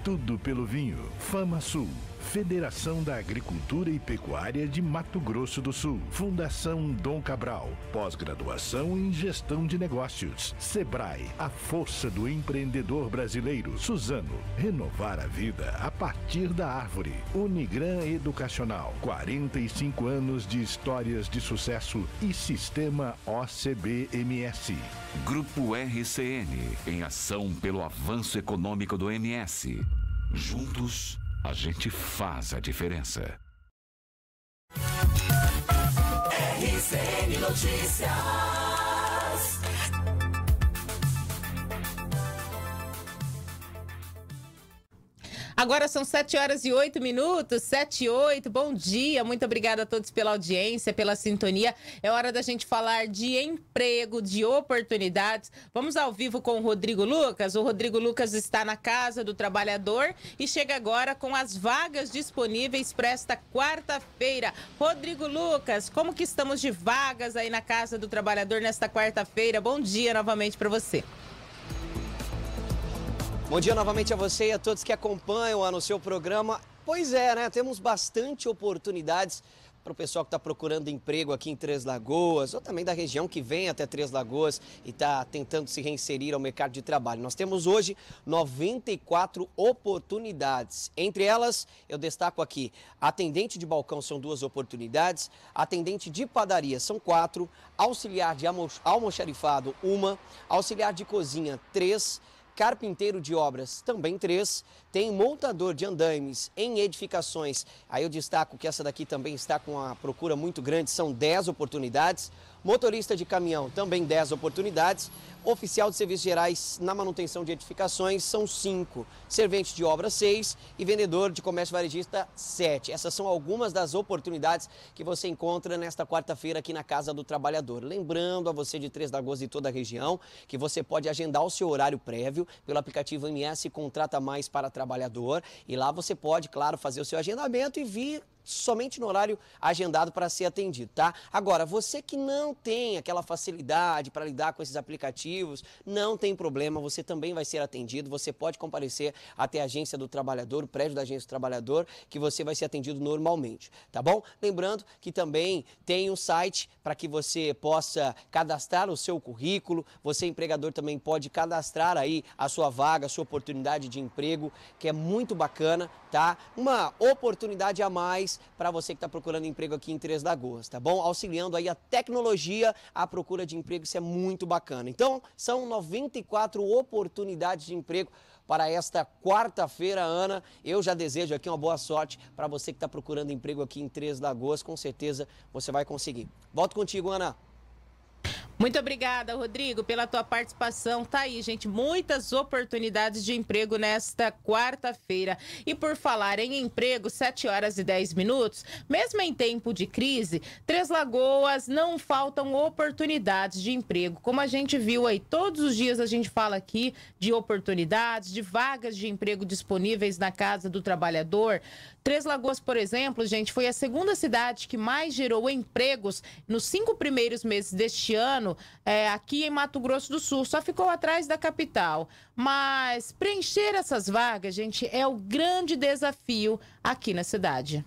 tudo pelo vinho. Fama Sul. Federação da Agricultura e Pecuária de Mato Grosso do Sul, Fundação Dom Cabral, pós-graduação em Gestão de Negócios, Sebrae, a força do empreendedor brasileiro, Suzano, renovar a vida a partir da árvore, Unigran Educacional, 45 anos de histórias de sucesso e sistema OCBMS. Grupo RCN, em ação pelo avanço econômico do MS. Juntos a gente faz a diferença. RCN Notícias. Agora são 7 horas e 8 minutos, 7 e 8. Bom dia, muito obrigada a todos pela audiência, pela sintonia. É hora da gente falar de emprego, de oportunidades. Vamos ao vivo com o Rodrigo Lucas. O Rodrigo Lucas está na Casa do Trabalhador e chega agora com as vagas disponíveis para esta quarta-feira. Rodrigo Lucas, como que estamos de vagas aí na Casa do Trabalhador nesta quarta-feira? Bom dia novamente para você. Bom dia novamente a você e a todos que acompanham no seu programa. Pois é, né? Temos bastante oportunidades para o pessoal que está procurando emprego aqui em Três Lagoas, ou também da região que vem até Três Lagoas e está tentando se reinserir ao mercado de trabalho. Nós temos hoje 94 oportunidades. Entre elas, eu destaco aqui: atendente de balcão são duas oportunidades, atendente de padaria são quatro, auxiliar de almoxarifado, uma, auxiliar de cozinha, três carpinteiro de obras, também três. Tem montador de andaimes em edificações. Aí eu destaco que essa daqui também está com uma procura muito grande, são 10 oportunidades. Motorista de caminhão, também 10 oportunidades. Oficial de serviços gerais na manutenção de edificações são 5, servente de obra 6 e vendedor de comércio varejista 7. Essas são algumas das oportunidades que você encontra nesta quarta-feira aqui na Casa do Trabalhador. Lembrando a você de Três Lagoas e toda a região que você pode agendar o seu horário prévio pelo aplicativo MS Contrata Mais para Trabalhador e lá você pode, claro, fazer o seu agendamento e vir somente no horário agendado para ser atendido, tá? Agora, você que não tem aquela facilidade para lidar com esses aplicativos, não tem problema, você também vai ser atendido, você pode comparecer até a agência do trabalhador, o prédio da agência do trabalhador, que você vai ser atendido normalmente, tá bom? Lembrando que também tem um site para que você possa cadastrar o seu currículo, você empregador também pode cadastrar aí a sua vaga, a sua oportunidade de emprego, que é muito bacana, tá? Uma oportunidade a mais para você que está procurando emprego aqui em Três Lagoas, tá bom? Auxiliando aí a tecnologia à procura de emprego, isso é muito bacana. Então, são 94 oportunidades de emprego para esta quarta-feira, Ana. Eu já desejo aqui uma boa sorte para você que está procurando emprego aqui em Três Lagoas. Com certeza você vai conseguir. Volto contigo, Ana. Muito obrigada, Rodrigo, pela tua participação. Tá aí, gente, muitas oportunidades de emprego nesta quarta-feira. E por falar em emprego, 7 horas e 10 minutos, mesmo em tempo de crise, Três Lagoas não faltam oportunidades de emprego. Como a gente viu aí, todos os dias a gente fala aqui de oportunidades, de vagas de emprego disponíveis na casa do trabalhador. Três Lagoas, por exemplo, gente, foi a segunda cidade que mais gerou empregos nos cinco primeiros meses deste ano ano é, aqui em Mato Grosso do Sul, só ficou atrás da capital. Mas preencher essas vagas, gente, é o grande desafio aqui na cidade.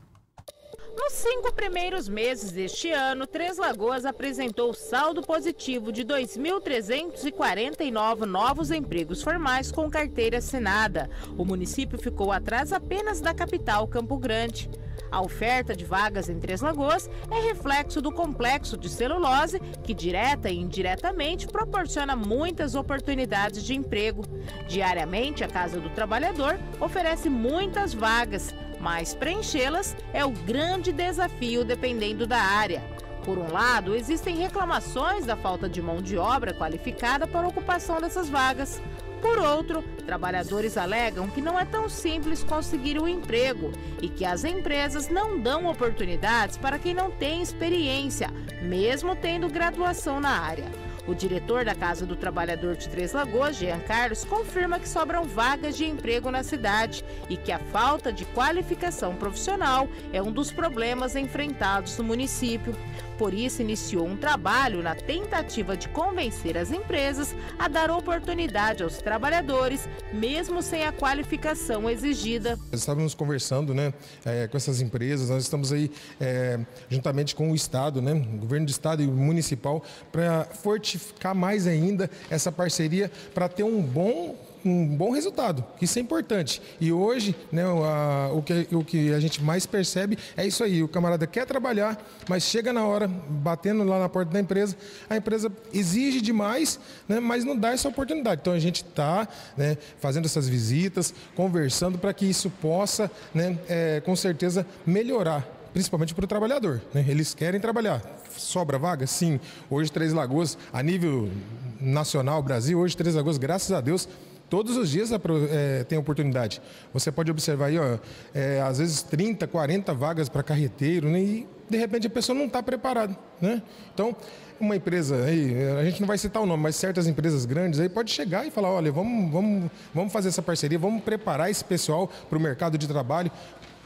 Nos cinco primeiros meses deste ano, Três Lagoas apresentou saldo positivo de 2.349 novos empregos formais com carteira assinada. O município ficou atrás apenas da capital Campo Grande. A oferta de vagas em Três Lagoas é reflexo do complexo de celulose, que direta e indiretamente proporciona muitas oportunidades de emprego. Diariamente, a Casa do Trabalhador oferece muitas vagas, mas preenchê-las é o grande desafio dependendo da área. Por um lado, existem reclamações da falta de mão de obra qualificada para a ocupação dessas vagas. Por outro, trabalhadores alegam que não é tão simples conseguir um emprego e que as empresas não dão oportunidades para quem não tem experiência, mesmo tendo graduação na área. O diretor da Casa do Trabalhador de Três Lagoas, Jean Carlos, confirma que sobram vagas de emprego na cidade e que a falta de qualificação profissional é um dos problemas enfrentados no município. Por isso, iniciou um trabalho na tentativa de convencer as empresas a dar oportunidade aos trabalhadores, mesmo sem a qualificação exigida. Estávamos conversando né, é, com essas empresas, nós estamos aí é, juntamente com o Estado, né, o governo de Estado e o municipal, para fortificar mais ainda essa parceria, para ter um bom um bom resultado. Isso é importante. E hoje, né, a, o, que, o que a gente mais percebe é isso aí. O camarada quer trabalhar, mas chega na hora, batendo lá na porta da empresa, a empresa exige demais, né, mas não dá essa oportunidade. Então a gente está né, fazendo essas visitas, conversando para que isso possa, né, é, com certeza, melhorar principalmente para o trabalhador. Né? Eles querem trabalhar. Sobra vaga? Sim. Hoje, Três Lagoas, a nível nacional, Brasil, hoje, Três Lagoas, graças a Deus, Todos os dias é, tem oportunidade. Você pode observar aí, ó, é, às vezes 30, 40 vagas para carreteiro, né? e de repente a pessoa não está preparada. Né? Então, uma empresa aí, é, a gente não vai citar o nome, mas certas empresas grandes aí pode chegar e falar, olha, vamos, vamos, vamos fazer essa parceria, vamos preparar esse pessoal para o mercado de trabalho.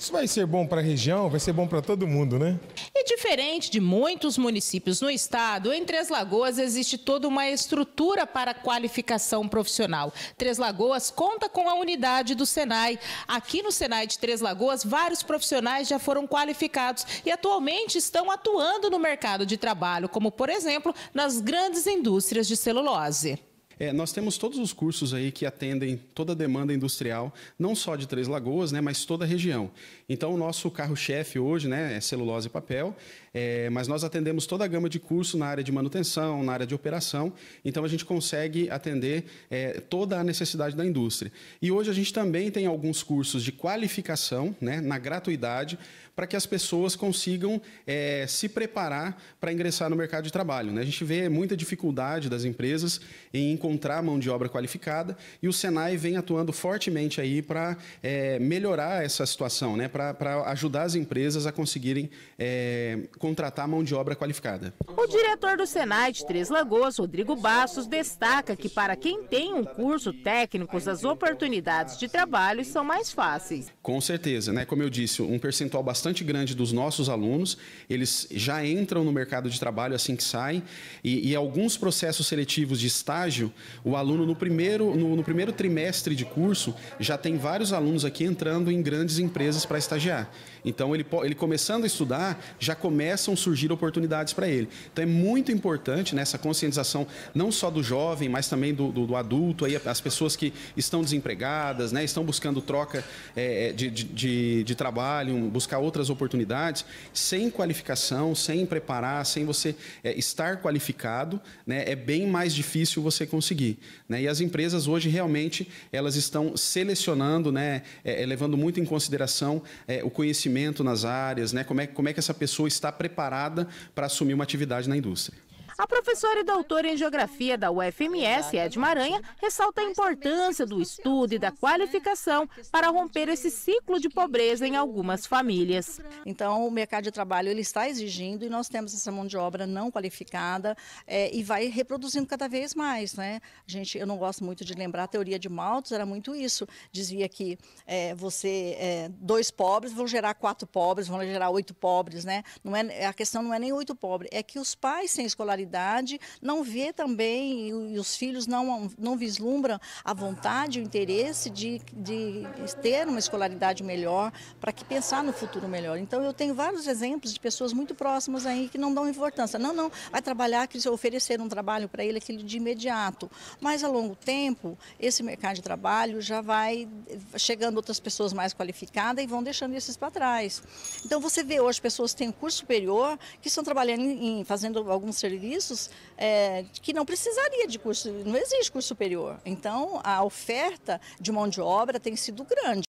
Isso vai ser bom para a região, vai ser bom para todo mundo, né? E diferente de muitos municípios no estado, em Três Lagoas existe toda uma estrutura para qualificação profissional. Três Lagoas conta com a unidade do Senai. Aqui no Senai de Três Lagoas, vários profissionais já foram qualificados e atualmente estão atuando no mercado de trabalho, como por exemplo, nas grandes indústrias de celulose. É, nós temos todos os cursos aí que atendem toda a demanda industrial, não só de Três Lagoas, né, mas toda a região. Então, o nosso carro-chefe hoje né, é celulose e papel, é, mas nós atendemos toda a gama de curso na área de manutenção, na área de operação, então a gente consegue atender é, toda a necessidade da indústria. E hoje a gente também tem alguns cursos de qualificação, né, na gratuidade, para que as pessoas consigam é, se preparar para ingressar no mercado de trabalho. Né? A gente vê muita dificuldade das empresas em encontrar mão de obra qualificada e o Senai vem atuando fortemente aí para é, melhorar essa situação, né, para ajudar as empresas a conseguirem é, contratar mão de obra qualificada. O diretor do Senai de Três Lagoas, Rodrigo Bastos, destaca que para quem tem um curso técnico, as oportunidades de trabalho são mais fáceis. Com certeza, né? Como eu disse, um percentual bastante grande dos nossos alunos, eles já entram no mercado de trabalho assim que saem e, e alguns processos seletivos de estágio, o aluno no primeiro, no, no primeiro trimestre de curso já tem vários alunos aqui entrando em grandes empresas para estar estagiar. Então, ele, ele começando a estudar, já começam a surgir oportunidades para ele. Então, é muito importante nessa né, conscientização, não só do jovem, mas também do, do, do, adulto, aí, as pessoas que estão desempregadas, né, estão buscando troca é, é de, de, de trabalho, buscar outras oportunidades, sem qualificação, sem preparar, sem você é, estar qualificado, né, é bem mais difícil você conseguir. Né? E as empresas hoje realmente elas estão selecionando, né, é, é levando muito em consideração é, o conhecimento conhecimento nas áreas, né? como, é, como é que essa pessoa está preparada para assumir uma atividade na indústria. A professora e doutora em geografia da UFMS, Ed Maranha, ressalta a importância do estudo e da qualificação para romper esse ciclo de pobreza em algumas famílias. Então, o mercado de trabalho ele está exigindo e nós temos essa mão de obra não qualificada é, e vai reproduzindo cada vez mais, né? Gente, eu não gosto muito de lembrar a teoria de Malthus era muito isso, dizia que é, você é, dois pobres vão gerar quatro pobres, vão gerar oito pobres, né? Não é a questão não é nem oito pobres, é que os pais sem escolaridade não vê também, e os filhos não, não vislumbram a vontade, o interesse de, de ter uma escolaridade melhor, para que pensar no futuro melhor. Então, eu tenho vários exemplos de pessoas muito próximas aí que não dão importância. Não, não, vai trabalhar, que eles oferecer um trabalho para ele, aquilo de imediato. Mas, a longo tempo, esse mercado de trabalho já vai chegando outras pessoas mais qualificadas e vão deixando esses para trás. Então, você vê hoje pessoas que têm curso superior, que estão trabalhando em, fazendo alguns serviços é, que não precisaria de curso, não existe curso superior. Então, a oferta de mão de obra tem sido grande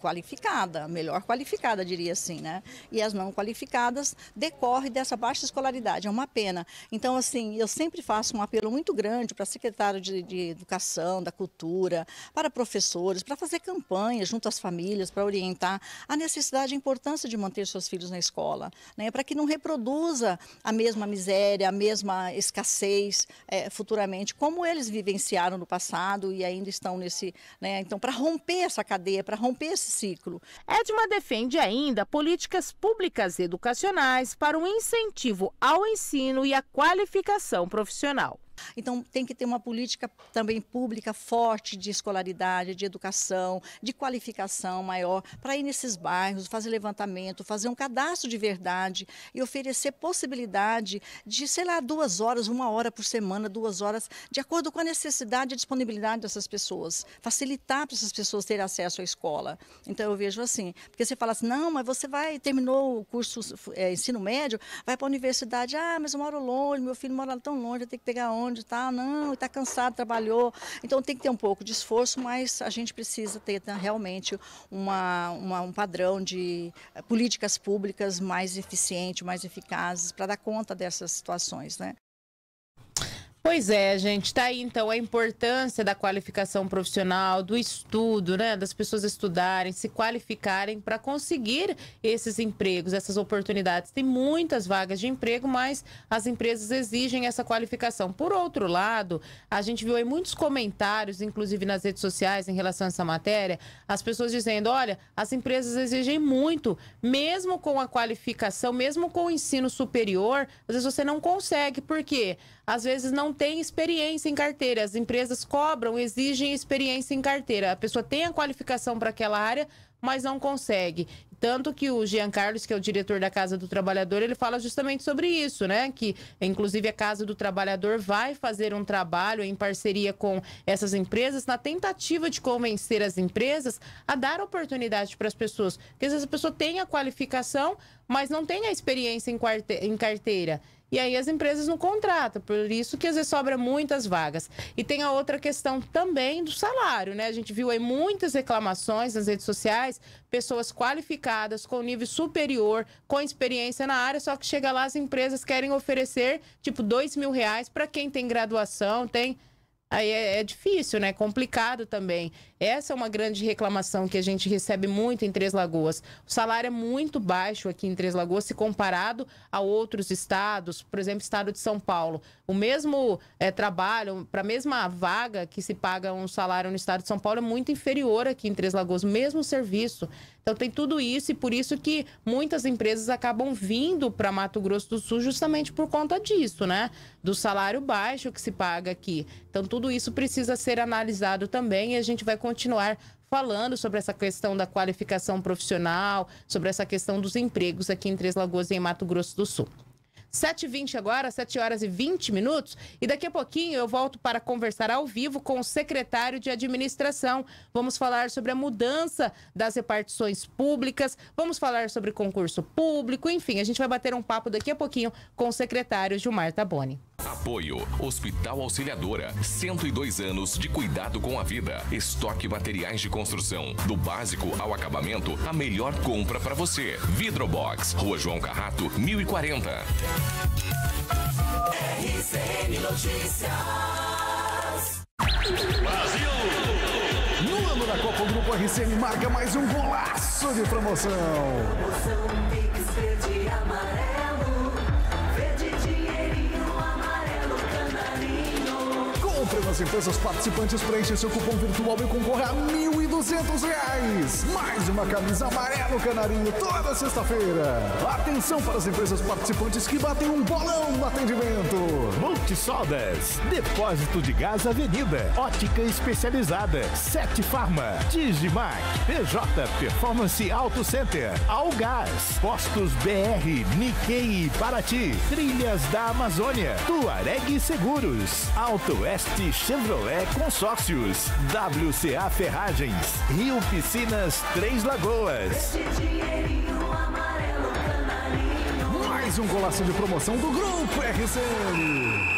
qualificada, melhor qualificada, diria assim, né? E as não qualificadas decorre dessa baixa escolaridade, é uma pena. Então, assim, eu sempre faço um apelo muito grande para secretário de, de Educação, da Cultura, para professores, para fazer campanhas junto às famílias, para orientar a necessidade e a importância de manter seus filhos na escola, né? Para que não reproduza a mesma miséria, a mesma escassez é, futuramente, como eles vivenciaram no passado e ainda estão nesse, né? Então, para romper essa cadeia, para romper esse ciclo. Edma defende ainda políticas públicas educacionais para o incentivo ao ensino e à qualificação profissional. Então, tem que ter uma política também pública forte de escolaridade, de educação, de qualificação maior, para ir nesses bairros, fazer levantamento, fazer um cadastro de verdade e oferecer possibilidade de, sei lá, duas horas, uma hora por semana, duas horas, de acordo com a necessidade e a disponibilidade dessas pessoas. Facilitar para essas pessoas terem acesso à escola. Então, eu vejo assim, porque você fala assim, não, mas você vai, terminou o curso, é, ensino médio, vai para a universidade, ah, mas eu moro longe, meu filho mora tão longe, eu tenho que pegar onde onde está, não, está cansado, trabalhou. Então tem que ter um pouco de esforço, mas a gente precisa ter né, realmente uma, uma um padrão de eh, políticas públicas mais eficiente, mais eficazes para dar conta dessas situações. Né? Pois é, gente, tá aí então a importância da qualificação profissional, do estudo, né, das pessoas estudarem, se qualificarem para conseguir esses empregos, essas oportunidades. Tem muitas vagas de emprego, mas as empresas exigem essa qualificação. Por outro lado, a gente viu aí muitos comentários, inclusive nas redes sociais, em relação a essa matéria, as pessoas dizendo: olha, as empresas exigem muito, mesmo com a qualificação, mesmo com o ensino superior, às vezes você não consegue, por quê? Porque às vezes não tem experiência em carteira. As empresas cobram, exigem experiência em carteira. A pessoa tem a qualificação para aquela área, mas não consegue. Tanto que o Jean Carlos, que é o diretor da Casa do Trabalhador, ele fala justamente sobre isso, né? Que, inclusive, a Casa do Trabalhador vai fazer um trabalho em parceria com essas empresas na tentativa de convencer as empresas a dar oportunidade para as pessoas. Porque às vezes a pessoa tem a qualificação, mas não tem a experiência em carteira. E aí as empresas não contratam, por isso que às vezes sobra muitas vagas. E tem a outra questão também do salário, né? A gente viu aí muitas reclamações nas redes sociais, pessoas qualificadas, com nível superior, com experiência na área, só que chega lá as empresas querem oferecer tipo dois mil reais para quem tem graduação, tem Aí é, é, difícil, né? Complicado também. Essa é uma grande reclamação que a gente recebe muito em Três Lagoas. O salário é muito baixo aqui em Três Lagoas se comparado a outros estados, por exemplo, estado de São Paulo. O mesmo é, trabalho, para a mesma vaga que se paga um salário no estado de São Paulo é muito inferior aqui em Três Lagoas, mesmo serviço. Então tem tudo isso e por isso que muitas empresas acabam vindo para Mato Grosso do Sul justamente por conta disso, né? Do salário baixo que se paga aqui. Então tudo isso precisa ser analisado também e a gente vai continuar falando sobre essa questão da qualificação profissional, sobre essa questão dos empregos aqui em Três Lagoas e em Mato Grosso do Sul. 7h20 agora, 7 horas e 20 minutos. E daqui a pouquinho eu volto para conversar ao vivo com o secretário de administração. Vamos falar sobre a mudança das repartições públicas, vamos falar sobre concurso público, enfim, a gente vai bater um papo daqui a pouquinho com o secretário Gilmar Taboni. Apoio Hospital Auxiliadora, 102 anos de cuidado com a vida. Estoque materiais de construção, do básico ao acabamento, a melhor compra para você. Vidrobox, Rua João Carrato, 1040. RCN Notícias. Brasil! No ano da Copa, o Grupo RCN marca mais um golaço de promoção. promoção Compre nas empresas participantes, preencha seu cupom virtual e concorra a duzentos reais Mais uma camisa amarelo canarinho toda sexta-feira. Atenção para as empresas participantes que batem um bolão no atendimento. Multisoldas, Depósito de Gás Avenida, Ótica Especializada, Sete Farma, Digimac, PJ Performance Auto Center, Algás, Postos BR, Nikkei Paraty, Trilhas da Amazônia, Tuareg Seguros, Auto West Oeste Chevrolet Consórcios, WCA Ferragens, Rio Piscinas Três Lagoas. Mais um golaço de promoção do Grupo RCN.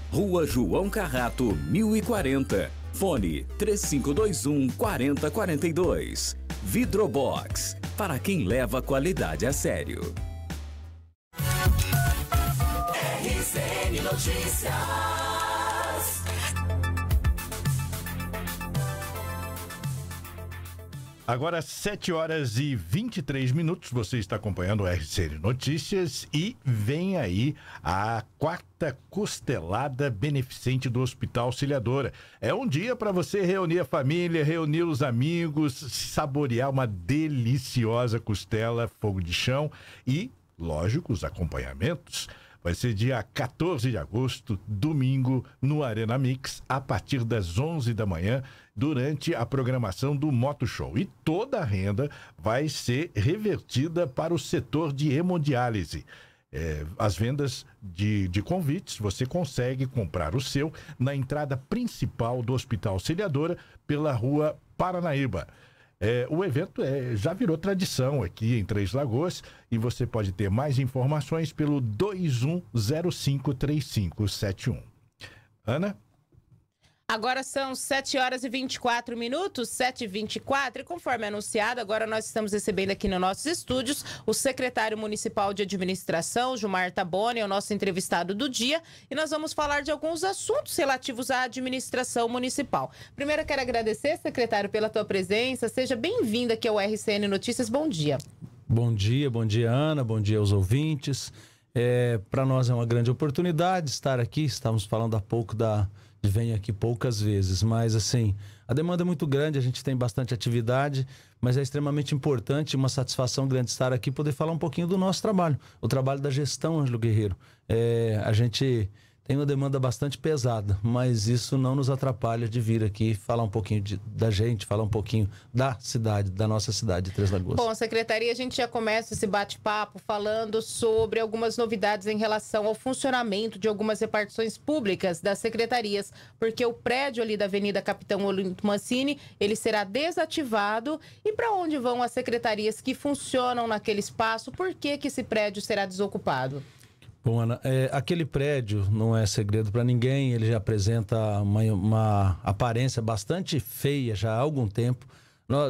Rua João Carrato, 1040. Fone 3521 4042. Vidrobox para quem leva qualidade a sério. RCN Notícias. Agora, 7 horas e 23 minutos, você está acompanhando o RCN Notícias e vem aí a quarta costelada beneficente do Hospital Auxiliadora. É um dia para você reunir a família, reunir os amigos, saborear uma deliciosa costela fogo de chão e, lógico, os acompanhamentos. Vai ser dia 14 de agosto, domingo, no Arena Mix, a partir das 11 da manhã durante a programação do Moto Show. E toda a renda vai ser revertida para o setor de hemodiálise. É, as vendas de, de, convites, você consegue comprar o seu na entrada principal do Hospital Auxiliadora, pela rua Paranaíba. É, o evento é, já virou tradição aqui em Três Lagoas e você pode ter mais informações pelo 21053571. Ana? Agora são 7 horas e 24 minutos, 7 e 24 e conforme anunciado, agora nós estamos recebendo aqui nos nossos estúdios o secretário municipal de administração, Gilmar Taboni, é o nosso entrevistado do dia, e nós vamos falar de alguns assuntos relativos à administração municipal. Primeiro, eu quero agradecer, secretário, pela tua presença. Seja bem-vindo aqui ao RCN Notícias. Bom dia. Bom dia, bom dia, Ana, bom dia aos ouvintes. É, Para nós é uma grande oportunidade estar aqui, estamos falando há pouco da vem aqui poucas vezes, mas assim, a demanda é muito grande, a gente tem bastante atividade, mas é extremamente importante, uma satisfação grande estar aqui poder falar um pouquinho do nosso trabalho, o trabalho da gestão Ângelo Guerreiro. É, a gente tem uma demanda bastante pesada, mas isso não nos atrapalha de vir aqui falar um pouquinho de, da gente, falar um pouquinho da cidade, da nossa cidade de Três Lagoas. Bom, secretaria, a gente já começa esse bate-papo falando sobre algumas novidades em relação ao funcionamento de algumas repartições públicas das secretarias, porque o prédio ali da Avenida Capitão Olinto Mancini, ele será desativado. E para onde vão as secretarias que funcionam naquele espaço? Por que que esse prédio será desocupado? Bom, Ana, é, aquele prédio não é segredo para ninguém, ele já apresenta uma, uma, aparência bastante feia já há algum tempo.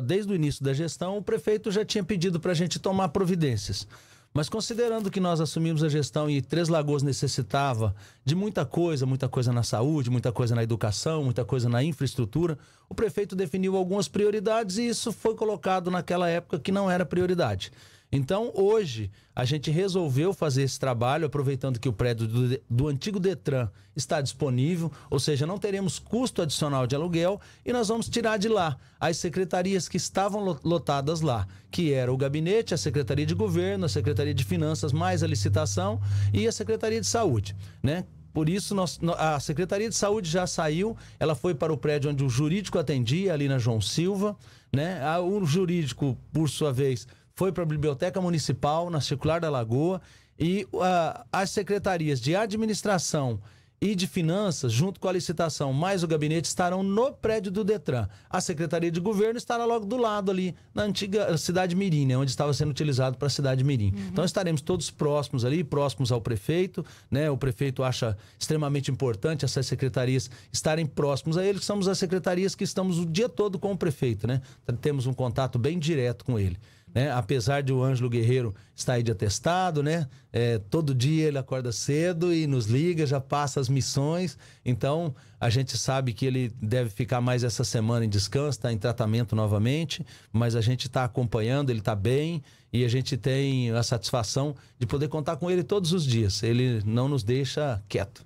Desde o início da gestão, o prefeito já tinha pedido para a gente tomar providências. Mas considerando que nós assumimos a gestão e Três Lagoas necessitava de muita coisa, muita coisa na saúde, muita coisa na educação, muita coisa na infraestrutura, o prefeito definiu algumas prioridades e isso foi colocado naquela época que não era prioridade. Então, hoje, a gente resolveu fazer esse trabalho, aproveitando que o prédio do, do, antigo Detran está disponível, ou seja, não teremos custo adicional de aluguel e nós vamos tirar de lá as secretarias que estavam lotadas lá, que era o gabinete, a Secretaria de Governo, a Secretaria de Finanças, mais a licitação e a Secretaria de Saúde, né? Por isso, nós, a Secretaria de Saúde já saiu, ela foi para o prédio onde o jurídico atendia, ali na João Silva, né? Ah, o jurídico, por sua vez, foi para a Biblioteca Municipal, na Circular da Lagoa, e uh, as secretarias de administração e de finanças, junto com a licitação, mais o gabinete, estarão no prédio do Detran. A Secretaria de Governo estará logo do lado ali, na antiga cidade Mirim, né, onde estava sendo utilizado para a cidade Mirim. Uhum. Então estaremos todos próximos ali, próximos ao prefeito. Né, o prefeito acha extremamente importante essas secretarias estarem próximos a ele, que somos as secretarias que estamos o dia todo com o prefeito. Né? Temos um contato bem direto com ele né? Apesar de o Ângelo Guerreiro estar aí de atestado, né? É, todo dia ele acorda cedo e nos liga, já passa as missões. Então, a gente sabe que ele deve ficar mais essa semana em descanso, está em tratamento novamente, mas a gente está acompanhando, ele está bem e a gente tem a satisfação de poder contar com ele todos os dias. Ele não nos deixa quieto.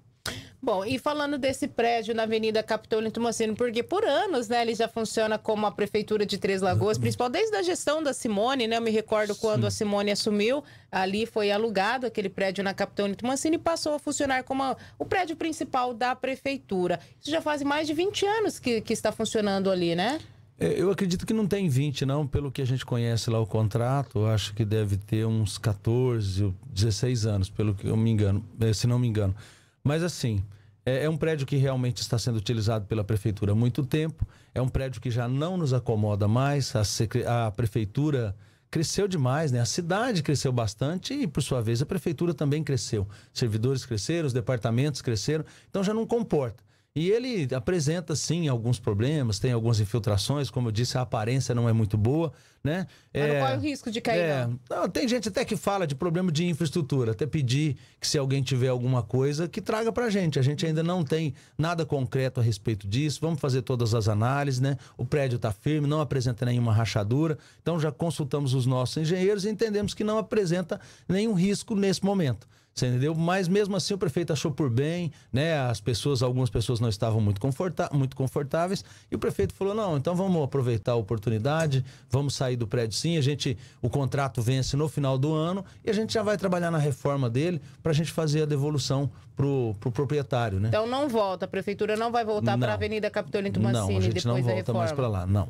Bom, e falando desse prédio na Avenida Capitólio Tomacino, porque por anos, né, ele já funciona como a prefeitura de Três Lagoas, uhum. principal desde a gestão da Simone, né? Eu me recordo quando Sim. a Simone assumiu, ali foi alugado aquele prédio na Capitólio Tomacino e passou a funcionar como a, o prédio principal da prefeitura. Isso já faz mais de 20 anos que, que está funcionando ali, né? É, eu acredito que não tem 20, não, pelo que a gente conhece lá o contrato. Acho que deve ter uns 14, 16 anos, pelo que eu me engano, eh, se não me engano. Mas assim, é, é, um prédio que realmente está sendo utilizado pela prefeitura há muito tempo. É um prédio que já não nos acomoda mais. A, a prefeitura cresceu demais, né? A cidade cresceu bastante e, por sua vez, a prefeitura também cresceu. Servidores cresceram, os departamentos cresceram. Então já não comporta. E ele apresenta, sim, alguns problemas, tem algumas infiltrações, como eu disse, a aparência não é muito boa, né? Mas ah, é, não corre o risco de cair, é, não. não. Tem gente até que fala de problema de infraestrutura, até pedir que se alguém tiver alguma coisa, que traga pra gente. A gente ainda não tem nada concreto a respeito disso, vamos fazer todas as análises, né? O prédio tá firme, não apresenta nenhuma rachadura, então já consultamos os nossos engenheiros e entendemos que não apresenta nenhum risco nesse momento. Você entendeu? Mas mesmo assim o prefeito achou por bem, né? As pessoas, algumas pessoas não estavam muito, conforta muito confortáveis. E o prefeito falou: não, então vamos aproveitar a oportunidade, vamos sair do prédio sim. A gente, o contrato vence no final do ano e a gente já vai trabalhar na reforma dele para a gente fazer a devolução pro, pro proprietário, né? Então não volta, a prefeitura não vai voltar para a Avenida Capitolino Mancini não, a gente depois não volta mais para lá, não.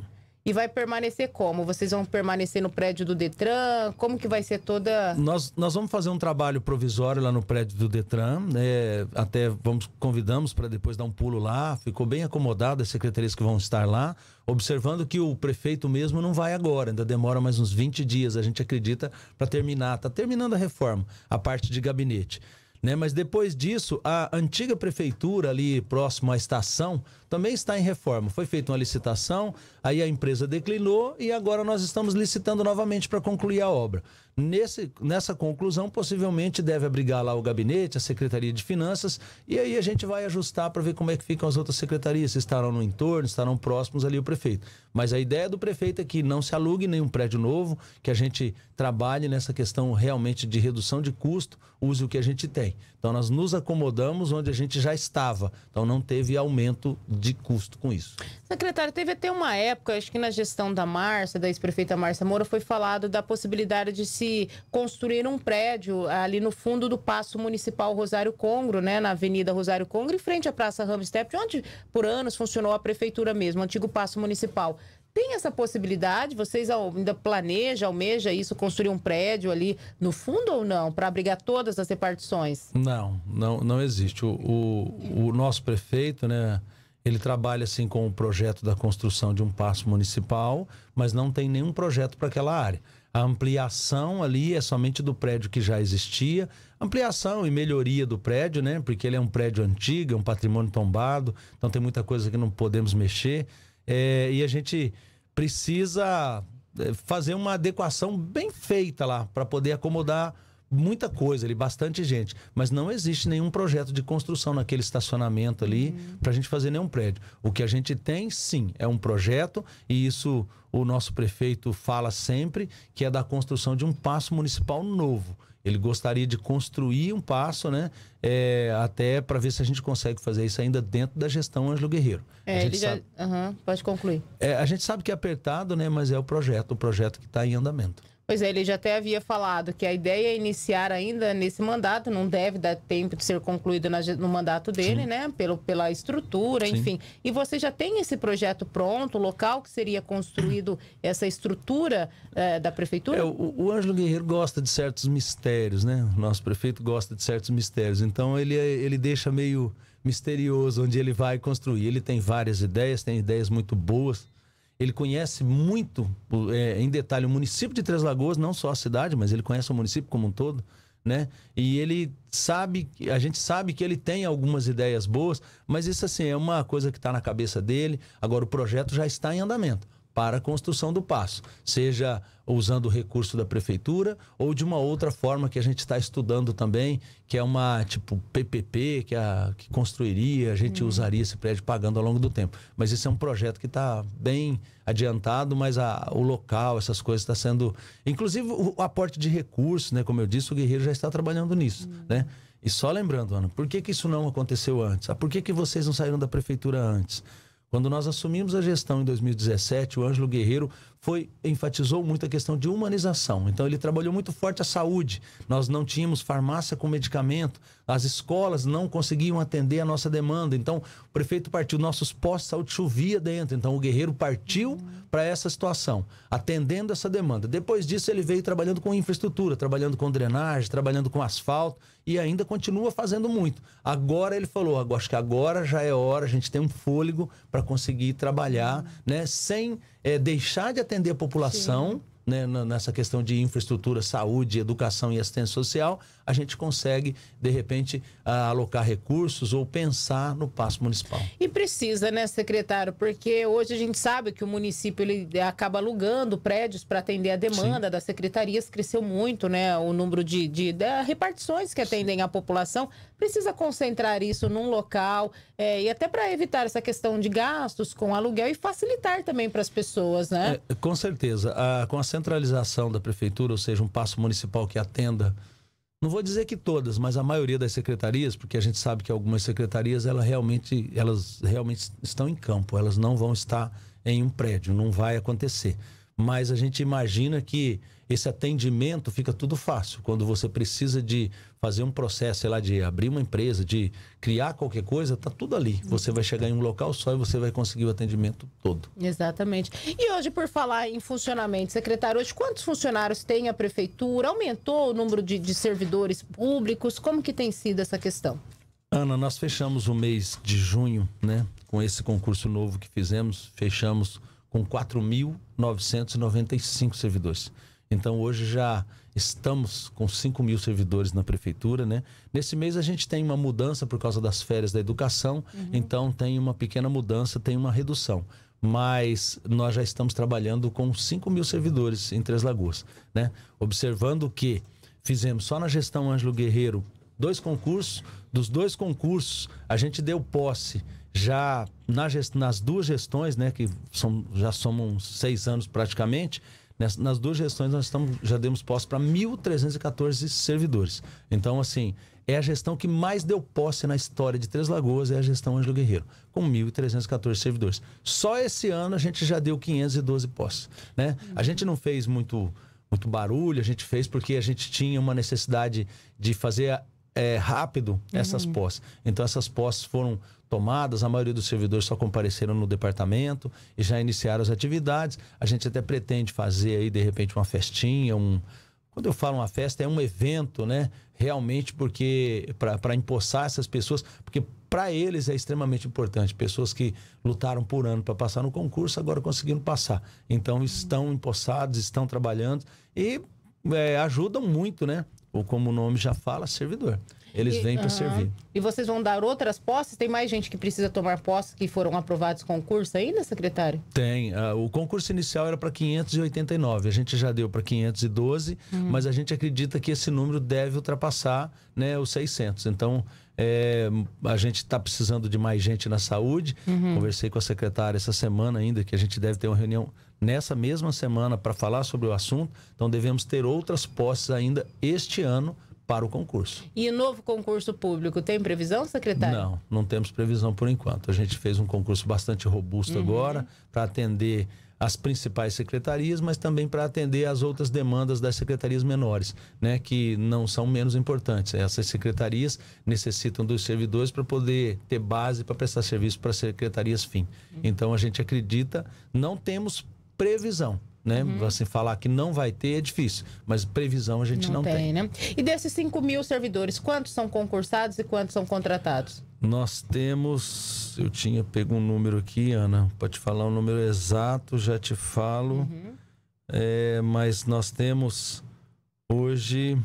E vai permanecer como? Vocês vão permanecer no prédio do Detran? Como que vai ser toda. Nós, nós vamos fazer um trabalho provisório lá no prédio do Detran. Né? Até vamos convidamos para depois dar um pulo lá. Ficou bem acomodado as secretarias que vão estar lá, observando que o prefeito mesmo não vai agora, ainda demora mais uns 20 dias, a gente acredita, para terminar. Está terminando a reforma, a parte de gabinete. Né? Mas depois disso, a antiga prefeitura ali próximo à estação também está em reforma. Foi feita uma licitação, aí a empresa declinou e agora nós estamos licitando novamente para concluir a obra. Nesse, nessa conclusão, possivelmente deve abrigar lá o gabinete, a Secretaria de Finanças, e aí a gente vai ajustar para ver como é que ficam as outras secretarias, se estarão no entorno, estarão próximos ali o prefeito. Mas a ideia do prefeito é que não se alugue nenhum prédio novo, que a gente trabalhe nessa questão realmente de redução de custo, use o que a gente tem. Então nós nos acomodamos onde a gente já estava, então não teve aumento de custo com isso. Secretário, teve até uma época, acho que na gestão da Márcia, da ex-prefeita Márcia Moura, foi falado da possibilidade de se construir um prédio ali no fundo do Paço Municipal Rosário Congro, né, na Avenida Rosário Congro, em frente à Praça Ramstep, onde por anos funcionou a prefeitura mesmo, o antigo Paço Municipal. Tem essa possibilidade? Vocês ainda planejam, almeja isso, construir um prédio ali no fundo ou não, para abrigar todas as repartições? Não, não, não existe. O, o, o nosso prefeito, né, ele trabalha assim com o projeto da construção de um passo municipal, mas não tem nenhum projeto para aquela área. A ampliação ali é somente do prédio que já existia, ampliação e melhoria do prédio, né? Porque ele é um prédio antigo, é um patrimônio tombado, então tem muita coisa que não podemos mexer. É, e a gente precisa é, fazer uma adequação bem feita lá para poder acomodar muita coisa ali, bastante gente. Mas não existe nenhum projeto de construção naquele estacionamento ali uhum. para a gente fazer nenhum prédio. O que a gente tem, sim, é um projeto, e isso o nosso prefeito fala sempre, que é da construção de um passo municipal novo. Ele gostaria de construir um passo, né? É, até para ver se a gente consegue fazer isso ainda dentro da gestão Ângelo Guerreiro. É, a gente sabe... já... uhum, pode concluir. É, a gente sabe que é apertado, né? Mas é o projeto, o projeto que está em andamento. Pois é, ele já até havia falado que a ideia é iniciar ainda nesse mandato, não deve dar tempo de ser concluído no mandato dele, Sim. né? Pelo, pela estrutura, Sim. enfim. E você já tem esse projeto pronto, o local que seria construído essa estrutura é, da prefeitura? É, o, o Ângelo Guerreiro gosta de certos mistérios, né? O nosso prefeito gosta de certos mistérios. Então ele, ele deixa meio misterioso onde ele vai construir. Ele tem várias ideias, tem ideias muito boas ele conhece muito é, em detalhe o município de Três Lagoas, não só a cidade, mas ele conhece o município como um todo, né? E ele sabe, a gente sabe que ele tem algumas ideias boas, mas isso assim é uma coisa que está na cabeça dele. Agora o projeto já está em andamento para a construção do passo, seja usando o recurso da prefeitura ou de uma outra forma que a gente está estudando também, que é uma tipo PPP que, é a, que construiria, a gente hum. usaria esse prédio pagando ao longo do tempo. Mas esse é um projeto que está bem adiantado, mas a, o local, essas coisas está sendo, inclusive o, o, aporte de recursos, né? Como eu disse, o Guerreiro já está trabalhando nisso, hum. né? E só lembrando, Ana, por que, que isso não aconteceu antes? Ah, por que, que vocês não saíram da prefeitura antes? Quando nós assumimos a gestão em 2017, o Ângelo Guerreiro foi enfatizou muito a questão de humanização. Então ele trabalhou muito forte a saúde. Nós não tínhamos farmácia com medicamento, as escolas não conseguiam atender a nossa demanda. Então o prefeito partiu, nossos postos de saúde chovia dentro. Então o guerreiro partiu para essa situação, atendendo essa demanda. Depois disso ele veio trabalhando com infraestrutura, trabalhando com drenagem, trabalhando com asfalto e ainda continua fazendo muito. Agora ele falou, acho que agora já é hora, a gente tem um fôlego para conseguir trabalhar, né, sem é, deixar de atender a população. Sim né, nessa questão de infraestrutura, saúde, educação e assistência social, a gente consegue, de repente, alocar recursos ou pensar no passo municipal. E precisa, né, secretário? Porque hoje a gente sabe que o município ele eh, acaba alugando prédios para atender a demanda Sim. das secretarias, cresceu muito né, o número de, de, de eh, repartições que atendem Sim. a população. Precisa concentrar isso num local é, e até para evitar essa questão de gastos com aluguel e facilitar também para as pessoas, né? É, com certeza. A, ah, com a centralização da prefeitura, ou seja, um passo municipal que atenda, não vou dizer que todas, mas a maioria das secretarias, porque a gente sabe que algumas secretarias elas realmente, elas realmente estão em campo, elas não vão estar em um prédio, não vai acontecer. Mas a gente imagina que esse atendimento fica tudo fácil. Quando você precisa de fazer um processo, sei lá, de abrir uma empresa, de criar qualquer coisa, tá tudo ali. Uhum. Você vai chegar em um local só e você vai conseguir o atendimento todo. Exatamente. E hoje, por falar em funcionamento, secretário, hoje quantos funcionários tem a prefeitura? Aumentou o número de, de servidores públicos? Como que tem sido essa questão? Ana, nós fechamos o mês de junho, né? Com esse concurso novo que fizemos, fechamos com 4.995 servidores. Então hoje já estamos com 5 mil servidores na prefeitura, né? Nesse mês a gente tem uma mudança por causa das férias da educação, uhum. então tem uma pequena mudança, tem uma redução. Mas nós já estamos trabalhando com 5 mil servidores em Três Lagoas, né? Observando que fizemos só na gestão Ângelo Guerreiro dois concursos, dos dois concursos a gente deu posse já na nas duas gestões, né? Que são, já somam seis anos praticamente, nas, nas duas gestões, nós estamos, já demos posse para 1.314 servidores. Então, assim, é a gestão que mais deu posse na história de Três Lagoas, é a gestão Ângelo Guerreiro, com 1.314 servidores. Só esse ano a gente já deu 512 posses. Né? A gente não fez muito, muito barulho, a gente fez porque a gente tinha uma necessidade de fazer é, rápido essas uhum. posses. Então, essas posses foram tomadas, a maioria dos servidores só compareceram no departamento e já iniciaram as atividades. A gente até pretende fazer aí, de repente, uma festinha, um. Quando eu falo uma festa, é um evento, né? Realmente, porque para empossar essas pessoas, porque para eles é extremamente importante. Pessoas que lutaram por ano para passar no concurso, agora conseguiram passar. Então, estão empossados, estão trabalhando e é, ajudam muito, né? Ou como o nome já fala, servidor. Eles vêm para uhum. servir. E vocês vão dar outras posses? Tem mais gente que precisa tomar posse que foram aprovados concurso ainda, né, secretário? Tem. Uh, o concurso inicial era para 589. A gente já deu para 512, uhum. mas a gente acredita que esse número deve ultrapassar né, os 600. Então, é, a gente está precisando de mais gente na saúde. Uhum. Conversei com a secretária essa semana ainda, que a gente deve ter uma reunião nessa mesma semana para falar sobre o assunto. Então, devemos ter outras posses ainda este ano para o concurso. E novo concurso público tem previsão, secretário? Não, não temos previsão por enquanto. A gente fez um concurso bastante robusto uhum. agora para atender as principais secretarias, mas também para atender as outras demandas das secretarias menores, né, que não são menos importantes. Essas secretarias necessitam dos servidores para poder ter base para prestar serviço para secretarias fim. Uhum. Então a gente acredita, não temos previsão, né? Uhum. Você assim, falar que não vai ter é difícil, mas previsão a gente não, não tem, tem. Né? E desses 5 mil servidores, quantos são concursados e quantos são contratados? Nós temos, eu tinha pego um número aqui, Ana, para te falar o um número exato, já te falo, uhum. é, mas nós temos hoje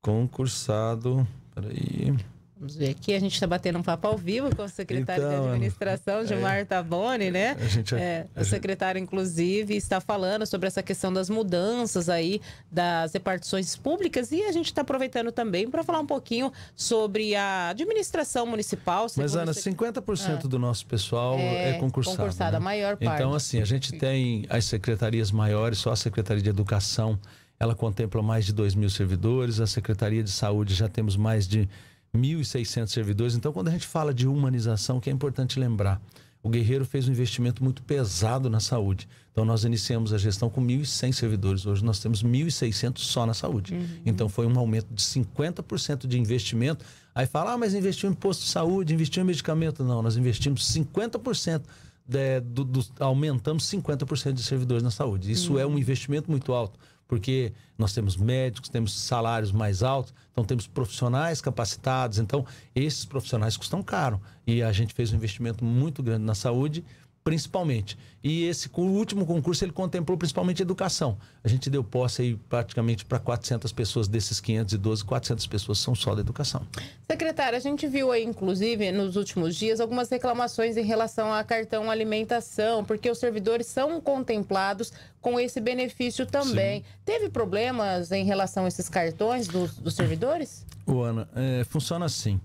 concursado, peraí... Vamos ver aqui, a gente está batendo um papo ao vivo com o secretário então, de administração, é. Gilmar é, Taboni, né? A gente, é-, é, a o gente... secretário, inclusive, está falando sobre essa questão das mudanças aí das repartições públicas e a gente está aproveitando também para falar um pouquinho sobre a administração municipal. Mas, Ana, sec... 50% ah, do nosso pessoal é, é concursado. Concursado, né? a maior então, parte. Então, assim, a gente tem as secretarias maiores, só a Secretaria de Educação, ela contempla mais de 2 mil servidores, a Secretaria de Saúde já temos mais de 1.600 servidores. Então, quando a gente fala de humanização, que é importante lembrar, o Guerreiro fez um investimento muito pesado na saúde. Então, nós iniciamos a gestão com 1.100 servidores. Hoje, nós temos 1.600 só na saúde. Uhum. Então, foi um aumento de 50% de investimento. Aí fala, ah, mas investiu em posto de saúde, investiu em medicamento. Não, nós investimos 50%. De, do, do, aumentamos 50% de servidores na saúde. Isso é uhum. é um investimento muito alto, porque nós temos médicos, temos salários mais altos, então temos profissionais capacitados, então esses profissionais custam caro. E a gente fez um investimento muito grande na saúde principalmente. E esse último concurso ele contemplou principalmente educação. A gente deu posse aí praticamente para 400 pessoas desses 512, 400 pessoas são só da educação. Secretário, a gente viu aí inclusive nos últimos dias algumas reclamações em relação a cartão alimentação, porque os servidores são contemplados com esse benefício também. Sim. Teve problemas em relação a esses cartões dos, dos servidores? O Ana, é, funciona assim.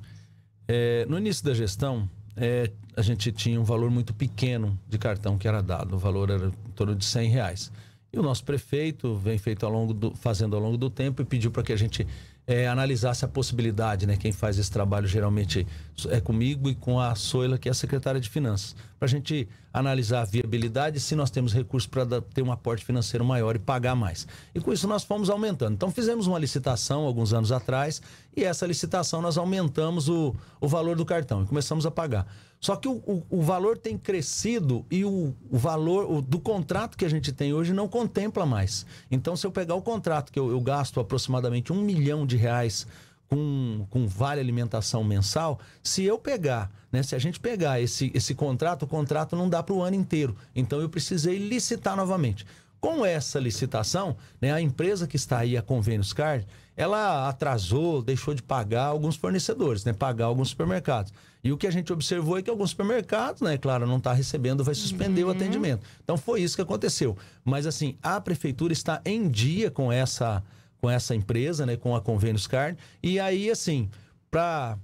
É, no início da gestão, é, a gente tinha um valor muito pequeno de cartão que era dado. O valor era em torno de 100 reais. E o nosso prefeito vem feito ao longo do, fazendo ao longo do tempo e pediu para que a gente é, analisasse a possibilidade, né? Quem faz esse trabalho geralmente é comigo e com a Soila, que é a secretária de Finanças, para a gente analisar a viabilidade se nós temos recursos para ter um aporte financeiro maior e pagar mais. E com isso nós fomos aumentando. Então fizemos uma licitação alguns anos atrás e essa licitação nós aumentamos o, o valor do cartão e começamos a pagar. Só que o, o, o valor tem crescido e o, o valor do contrato que a gente tem hoje não contempla mais. Então, se eu pegar o contrato que eu, eu gasto aproximadamente um milhão de reais com, com vale alimentação mensal, se eu pegar, né, se a gente pegar esse, esse contrato, o contrato não dá para o ano inteiro. Então eu precisei licitar novamente. Com essa licitação, né, a empresa que está aí, a Convênios Card, ela atrasou, deixou de pagar alguns fornecedores, né, pagar alguns supermercados. E o que a gente observou é que alguns supermercados, né, claro, não está recebendo, vai suspender uhum. o atendimento. Então foi isso que aconteceu. Mas assim, a prefeitura está em dia com essa com essa empresa, né, com a Convênios Card, e aí assim, para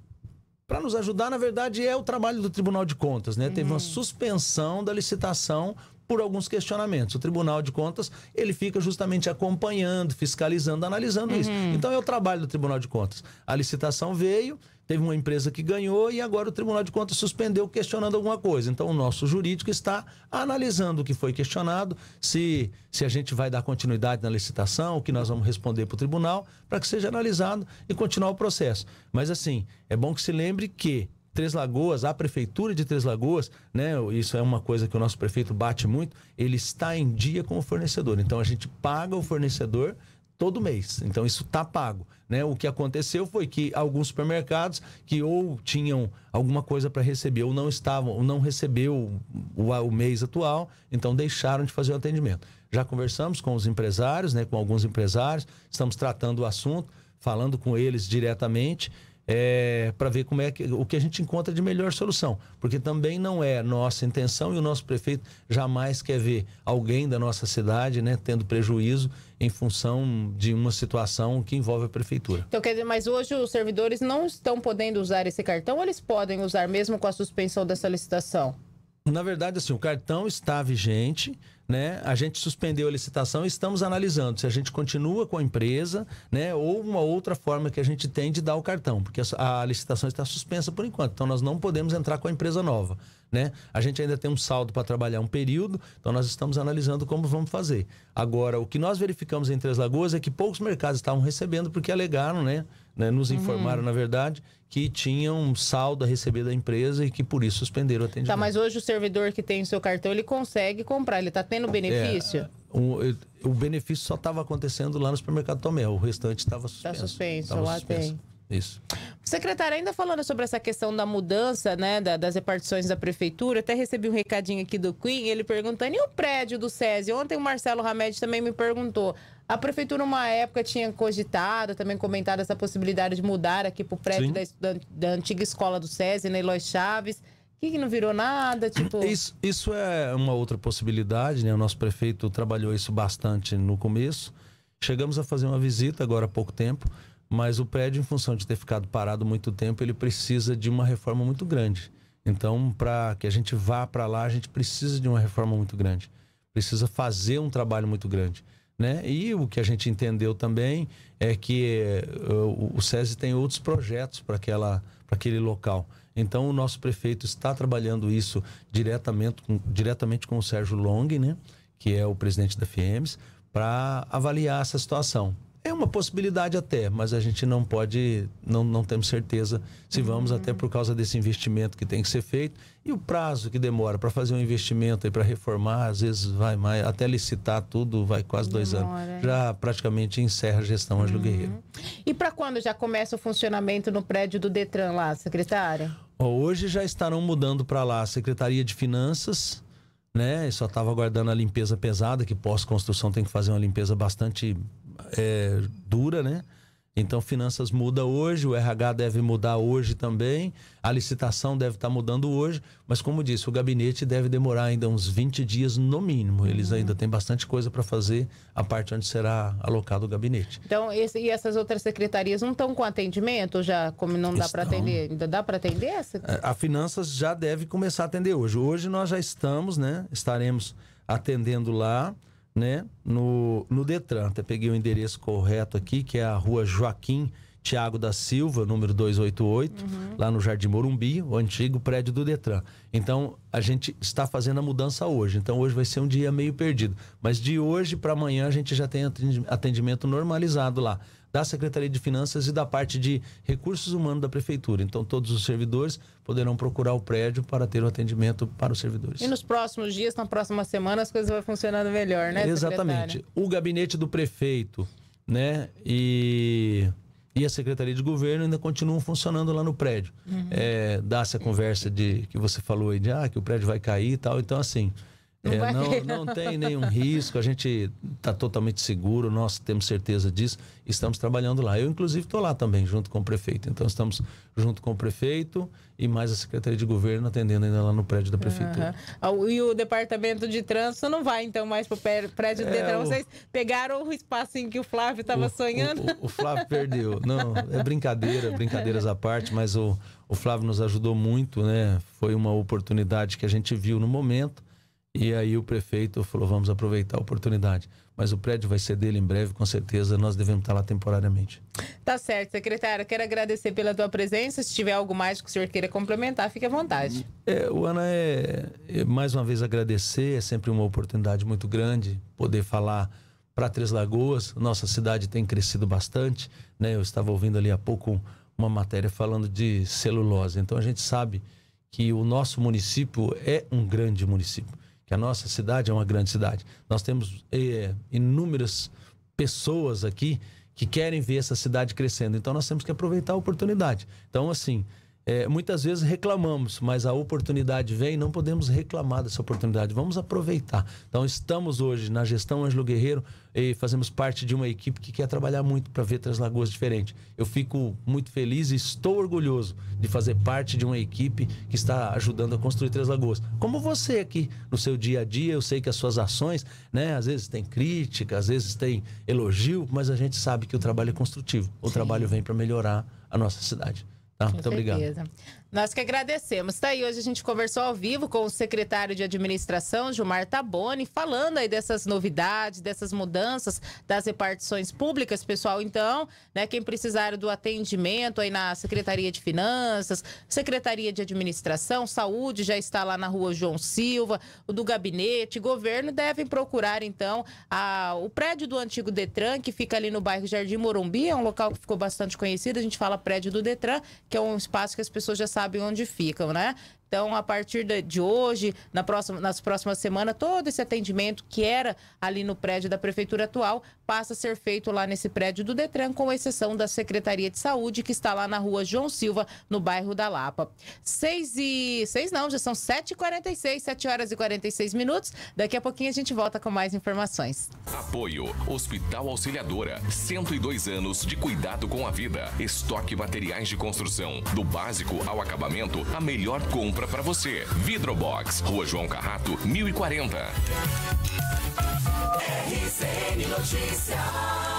para nos ajudar, na verdade, é o trabalho do Tribunal de Contas, né? Uhum. Teve uma uhum. suspensão da licitação por alguns questionamentos. O Tribunal de Contas, ele fica justamente acompanhando, fiscalizando, analisando uhum. isso. Então é o trabalho do Tribunal de Contas. A licitação veio, teve uma empresa que ganhou e agora o Tribunal de Contas suspendeu questionando alguma coisa. Então o nosso jurídico está analisando o que foi questionado, se, se a gente vai dar continuidade na licitação, o que nós vamos responder para o tribunal, para que seja analisado e continuar o processo. Mas assim, é bom que se lembre que Três Lagoas, a prefeitura de Três Lagoas, né? Isso é uma coisa que o nosso prefeito bate muito. Ele está em dia com o fornecedor. Então a gente paga o fornecedor todo mês. Então isso está pago. Né? O que aconteceu foi que alguns supermercados que ou tinham alguma coisa para receber ou não estavam, ou não recebeu o, o, o, mês atual, então deixaram de fazer o atendimento. Já conversamos com os empresários, né, com alguns empresários, estamos tratando o assunto, falando com eles diretamente é, para ver como é que, o que a gente encontra de melhor solução, porque também não é nossa intenção e o nosso prefeito jamais quer ver alguém da nossa cidade, né, tendo prejuízo em função de uma situação que envolve a prefeitura. Então quer dizer, mas hoje os servidores não estão podendo usar esse cartão, ou eles podem usar mesmo com a suspensão dessa licitação? Na verdade, assim, o cartão está vigente, né? A gente suspendeu a licitação e estamos analisando se a gente continua com a empresa, né? Ou uma outra forma que a gente tem de dar o cartão, porque a, licitação está suspensa por enquanto. Então nós não podemos entrar com a empresa nova, né? A gente ainda tem um saldo para trabalhar um período, então nós estamos analisando como vamos fazer. Agora, o que nós verificamos em Três Lagoas é que poucos mercados estavam recebendo porque alegaram, né? né, nos uhum. informaram, uhum. na verdade, que tinham um saldo a receber da empresa e que por isso suspenderam o tá, atendimento. Tá, mas hoje o servidor que tem o seu cartão, ele consegue comprar, ele está tendo é, benefício? É, o, o, benefício só estava acontecendo lá no supermercado Tomé, o restante estava tá suspenso. Está suspenso, tava lá suspenso. tem. Isso. Secretário, ainda falando sobre essa questão da mudança, né, da, das repartições da prefeitura, até recebi um recadinho aqui do Queen, ele perguntando, e o prédio do SESI? Ontem o Marcelo Ramed também me perguntou, a prefeitura, uma época, tinha cogitado, também comentado essa possibilidade de mudar aqui para o prédio da, da, da, antiga escola do SESI, na né, Eloy Chaves. Que não virou nada, <clears throat> tipo... Isso, isso é uma outra possibilidade, né? O nosso prefeito trabalhou isso bastante no começo. Chegamos a fazer uma visita agora há pouco tempo, mas o prédio, em função de ter ficado parado muito tempo, ele precisa de uma reforma muito grande. Então, para que a gente vá para lá, a gente precisa de uma reforma muito grande. Precisa fazer um trabalho muito grande. Né? E o que a gente entendeu também é que uh, o SESI tem outros projetos para aquele local. Então, o nosso prefeito está trabalhando isso diretamente com, diretamente com o Sérgio Long, né? que é o presidente da FIEMS, para avaliar essa situação. É uma possibilidade até, mas a gente não pode, não, não temos certeza se vamos, uhum. até por causa desse investimento que tem que ser feito e o prazo que demora para fazer um investimento e para reformar, às vezes vai mais, até licitar tudo vai quase dois demora, anos. É. Já praticamente encerra a gestão Ângelo uhum. Guerreiro. E para quando já começa o funcionamento no prédio do Detran lá, secretária? Hoje já estarão mudando para lá a Secretaria de Finanças, né? Eu só estava aguardando a limpeza pesada, que pós-construção tem que fazer uma limpeza bastante é, dura, né? Então, finanças muda hoje, o RH deve mudar hoje também, a licitação deve estar tá mudando hoje, mas como disse, o gabinete deve demorar ainda uns 20 dias no mínimo. Eles uhum. ainda têm bastante coisa para fazer a parte onde será alocado o gabinete. Então, esse, e essas outras secretarias não estão com atendimento já, como não dá para atender, ainda dá para atender essa? A, é, a finanças já deve começar a atender hoje. Hoje nós já estamos, né? Estaremos atendendo lá né, no, no Detran. Até peguei o endereço correto aqui, que é a rua Joaquim Tiago da Silva, número 288, uhum. lá no Jardim Morumbi, o antigo prédio do Detran. Então, a gente está fazendo a mudança hoje. Então, hoje vai ser um dia meio perdido. Mas de hoje para amanhã, a gente já tem atendimento normalizado lá da Secretaria de Finanças e da parte de recursos humanos da Prefeitura. Então, todos os servidores poderão procurar o prédio para ter o atendimento para os servidores. E nos próximos dias, na próxima semana, as coisas vão funcionando melhor, né? Exatamente. Secretária? O gabinete do prefeito, né? E e a Secretaria de Governo ainda continuam funcionando lá no prédio. Uhum. É, dá essa conversa de que você falou aí de ah, que o prédio vai cair e tal. Então, assim, é, não, <laughs> não tem nenhum risco, a gente está totalmente seguro, nós temos certeza disso, estamos trabalhando lá. Eu, inclusive, estou lá também, junto com o prefeito. Então, estamos junto com o prefeito e mais a Secretaria de Governo atendendo ainda lá no prédio da Prefeitura. Uhum. E o Departamento de Trânsito não vai, então, mais para é, o prédio é, de Detran. Vocês pegaram o espaço em que o Flávio estava sonhando? O, o, o Flávio perdeu. <laughs> Não, é brincadeira, brincadeiras à parte, mas o, o Flávio nos ajudou muito, né? Foi uma oportunidade que a gente viu no momento e aí o prefeito falou: vamos aproveitar a oportunidade. Mas o prédio vai ser dele em breve, com certeza. Nós devemos estar lá temporariamente. Tá certo, secretário. Quero agradecer pela tua presença. Se tiver algo mais que o senhor queira complementar, fique à vontade. É, o Ana, é, é, mais uma vez agradecer. É sempre uma oportunidade muito grande poder falar para Três Lagoas. Nossa cidade tem crescido bastante. Né? Eu estava ouvindo ali há pouco uma matéria falando de celulose. Então a gente sabe que o nosso município é um grande município que a nossa cidade é uma grande cidade. Nós temos é, inúmeras pessoas aqui que querem ver essa cidade crescendo. Então nós temos que aproveitar a oportunidade. Então, assim, é, muitas vezes reclamamos, mas a oportunidade vem, não podemos reclamar dessa oportunidade, vamos aproveitar. Então, estamos hoje na gestão Ângelo Guerreiro e fazemos parte de uma equipe que quer trabalhar muito para ver Três Lagoas diferente. Eu fico muito feliz e estou orgulhoso de fazer parte de uma equipe que está ajudando a construir Três Lagoas. Como você aqui no seu dia a dia, eu sei que as suas ações, né, às vezes tem crítica, às vezes tem elogio, mas a gente sabe que o trabalho é construtivo, o Sim. trabalho vem para melhorar a nossa cidade. Tá? Com muito certeza. obrigado. Nós que agradecemos. Está aí, hoje a gente conversou ao vivo com o secretário de administração, Gilmar Taboni, falando aí dessas novidades, dessas mudanças das repartições públicas, pessoal. Então, né, quem precisar do atendimento aí na Secretaria de Finanças, Secretaria de Administração, Saúde, já está lá na rua João Silva, o do gabinete, governo, devem procurar, então, a, o prédio do antigo Detran, que fica ali no bairro Jardim Morumbi, é um local que ficou bastante conhecido. A gente fala prédio do Detran, que é um espaço que as pessoas já sabem sabe onde ficam, né? Então, a partir de hoje, na próxima, nas próximas semanas, todo esse atendimento que era ali no prédio da prefeitura atual passa a ser feito lá nesse prédio do Detran, com exceção da Secretaria de Saúde, que está lá na rua João Silva, no bairro da Lapa. Seis e. Seis não, já são 7h46, 7 horas e 46 minutos. Daqui a pouquinho a gente volta com mais informações. Apoio Hospital Auxiliadora, 102 anos de cuidado com a vida. Estoque materiais de construção, do básico ao acabamento, a melhor compra compra para você. Vidrobox, Rua João Carrato, 1040. RCN Notícias.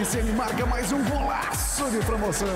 Ricene marca mais um golaço de promoção.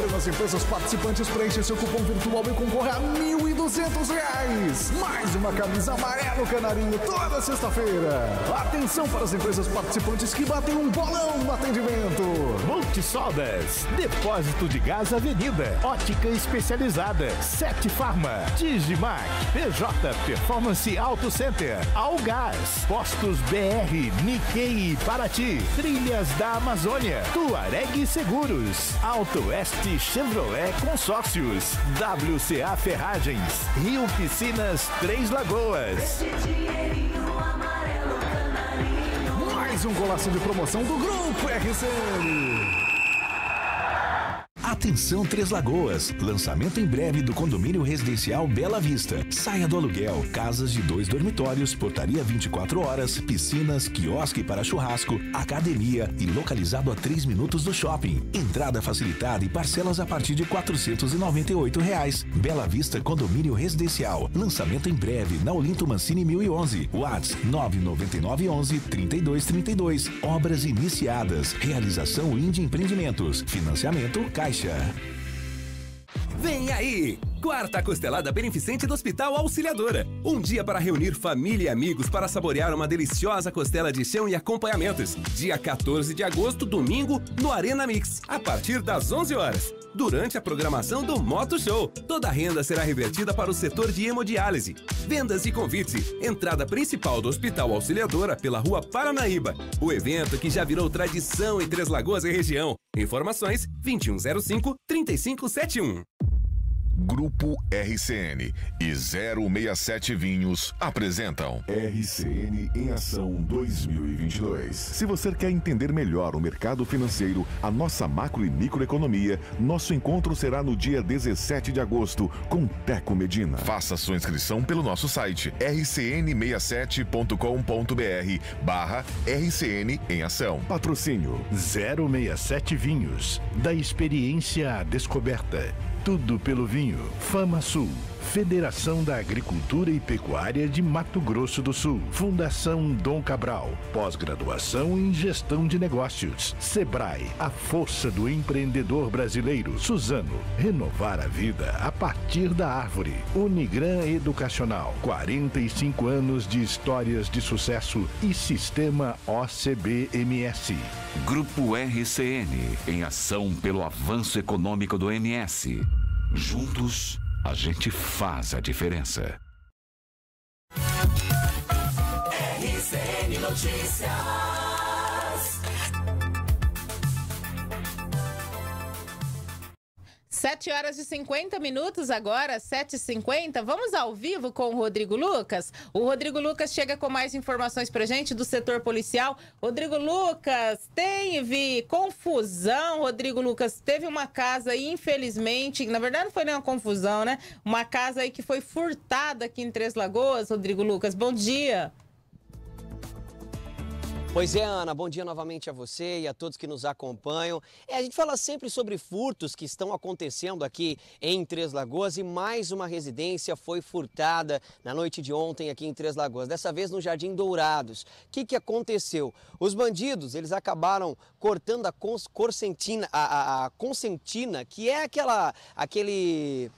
Entrando nas empresas participantes, preencha seu cupom virtual e concorra a R$ 1.200. Mais uma camisa amarelo canarinho toda sexta-feira. Atenção para as empresas participantes que batem um bolão no atendimento. Multisodas, Depósito de Gás Avenida, Ótica Especializada, Sete Farma, Digimac, PJ Performance Auto Center, Algás, Postos BR, Nikkei Paraty, Trilhas da Amazônia, Tuareg Seguros, Alto Oeste Oferece Chevrolet Consórcios, WCA Ferragens, Rio Piscinas Três Lagoas. Mais um golaço de promoção do Grupo RCN. Atenção Três Lagoas. Lançamento em breve do condomínio residencial Bela Vista. Saia do aluguel, casas de dois dormitórios, portaria 24 horas, piscinas, quiosque para churrasco, academia e localizado a 3 minutos do shopping. Entrada facilitada e parcelas a partir de R$ reais. Bela Vista Condomínio Residencial. Lançamento em breve na Olinto Mancini 1011. Whats 99911 3232. Obras iniciadas. Realização Índia Empreendimentos. Financiamento Caixa Caixa. Vem aí! Quarta costelada beneficente do Hospital Auxiliadora. Um dia para reunir família e amigos para saborear uma deliciosa costela de chão e acompanhamentos. Dia 14 de agosto, domingo, no Arena Mix, a partir das 11 horas durante a programação do Moto Show. Toda a renda será revertida para o setor de hemodiálise. Vendas e convites. Entrada principal do Hospital Auxiliadora pela Rua Paranaíba. O evento que já virou tradição em Três Lagoas e região. Informações 2105 3571. Grupo RCN e 067 Vinhos apresentam RCN em Ação 2022. Se você quer entender melhor o mercado financeiro, a nossa macro e microeconomia, nosso encontro será no dia 17 de agosto com Teco Medina. Faça sua inscrição pelo nosso site rcn67.com.br barra RCN em Ação. Patrocínio 067 Vinhos, da experiência à descoberta tudo pelo vinho. Fama Sul. Federação da Agricultura e Pecuária de Mato Grosso do Sul, Fundação Dom Cabral, pós-graduação em Gestão de Negócios, Sebrae, a força do empreendedor brasileiro, Suzano, renovar a vida a partir da árvore, Unigran Educacional, 45 anos de histórias de sucesso e sistema OCBMS. Grupo RCN, em ação pelo avanço econômico do MS. Juntos, a gente faz a diferença. RCN Notícias. 7 horas e 50 minutos agora, 7h50. Vamos ao vivo com o Rodrigo Lucas. O Rodrigo Lucas chega com mais informações pra gente do setor policial. Rodrigo Lucas, teve confusão, Rodrigo Lucas. Teve uma casa aí, infelizmente, na verdade não foi nenhuma confusão, né? Uma casa aí que foi furtada aqui em Três Lagoas, Rodrigo Lucas. Bom dia. Pois é, Ana, bom dia novamente a você e a todos que nos acompanham. É, a gente fala sempre sobre furtos que estão acontecendo aqui em Três Lagoas e mais uma residência foi furtada na noite de ontem aqui em Três Lagoas, dessa vez no Jardim Dourados. O que, que aconteceu? Os bandidos, eles acabaram cortando a, a, a, a consentina, que é aquela, aquele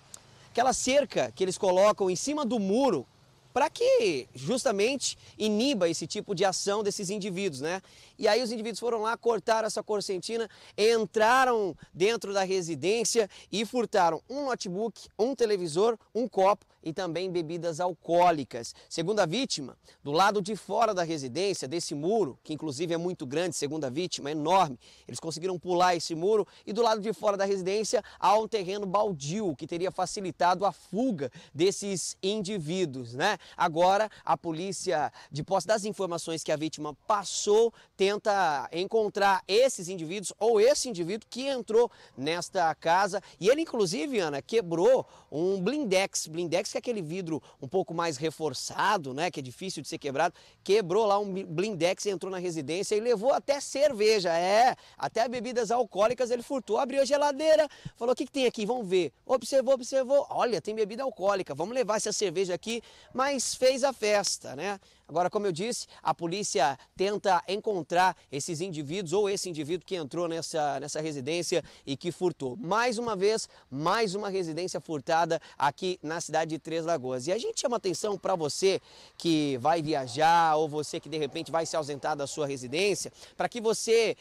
aquela cerca que eles colocam em cima do muro para que justamente iniba esse tipo de ação desses indivíduos, né? E aí os indivíduos foram lá, cortaram essa corcentina, entraram dentro da residência e furtaram um notebook, um televisor, um copo, e também bebidas alcoólicas. Segundo a vítima, do lado de fora da residência, desse muro, que inclusive é muito grande, segundo a vítima, é enorme, eles conseguiram pular esse muro e do lado de fora da residência há um terreno baldio que teria facilitado a fuga desses indivíduos, né? Agora a polícia, de posse das informações que a vítima passou, tenta encontrar esses indivíduos ou esse indivíduo que entrou nesta casa e ele inclusive, Ana, quebrou um blindex, blindex que aquele vidro um pouco mais reforçado, né, que é difícil de ser quebrado, quebrou lá um blindex, e entrou na residência e levou até cerveja, é, até bebidas alcoólicas ele furtou. Abriu a geladeira, falou, o que, que tem aqui? Vamos ver. Observou, observou, olha, tem bebida alcoólica, vamos levar essa cerveja aqui, mas fez a festa, né? Agora, como eu disse, a polícia tenta encontrar esses indivíduos ou esse indivíduo que entrou nessa, nessa residência e que furtou. Mais uma vez, mais uma residência furtada aqui na cidade de Três Lagoas. E a gente chama atenção para você que vai viajar ou você que de repente vai se ausentar da sua residência, para que você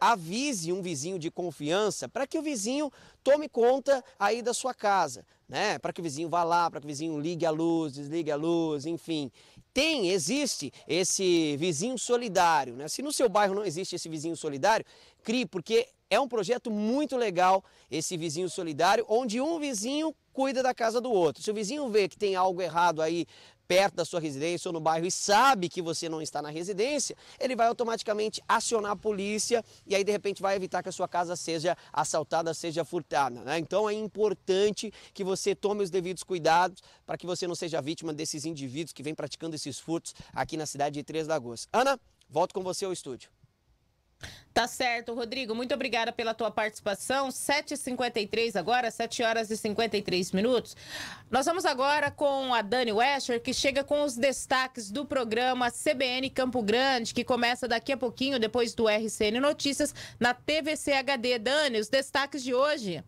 avise um vizinho de confiança para que o vizinho tome conta aí da sua casa, né? Para que o vizinho vá lá, para que o vizinho ligue a luz, desligue a luz, enfim tem, existe esse vizinho solidário. Né? Se no seu bairro não existe esse vizinho solidário, crie, porque é um projeto muito legal esse vizinho solidário, onde um vizinho cuida da casa do outro. Se o vizinho vê que tem algo errado aí perto da sua residência ou no bairro e sabe que você não está na residência, ele vai automaticamente acionar a polícia e aí de repente vai evitar que a sua casa seja assaltada, seja furtada. Né? Então é importante que você tome os devidos cuidados para que você não seja vítima desses indivíduos que vêm praticando esses furtos aqui na cidade de Três Lagoas. Ana, volto com você ao estúdio. Tá certo, Rodrigo. Muito obrigada pela tua participação. 7h53 agora, 7 horas e 53 minutos. Nós vamos agora com a Dani Wescher, que chega com os destaques do programa CBN Campo Grande, que começa daqui a pouquinho, depois do RCN Notícias, na TVCHD Dani, os destaques de hoje.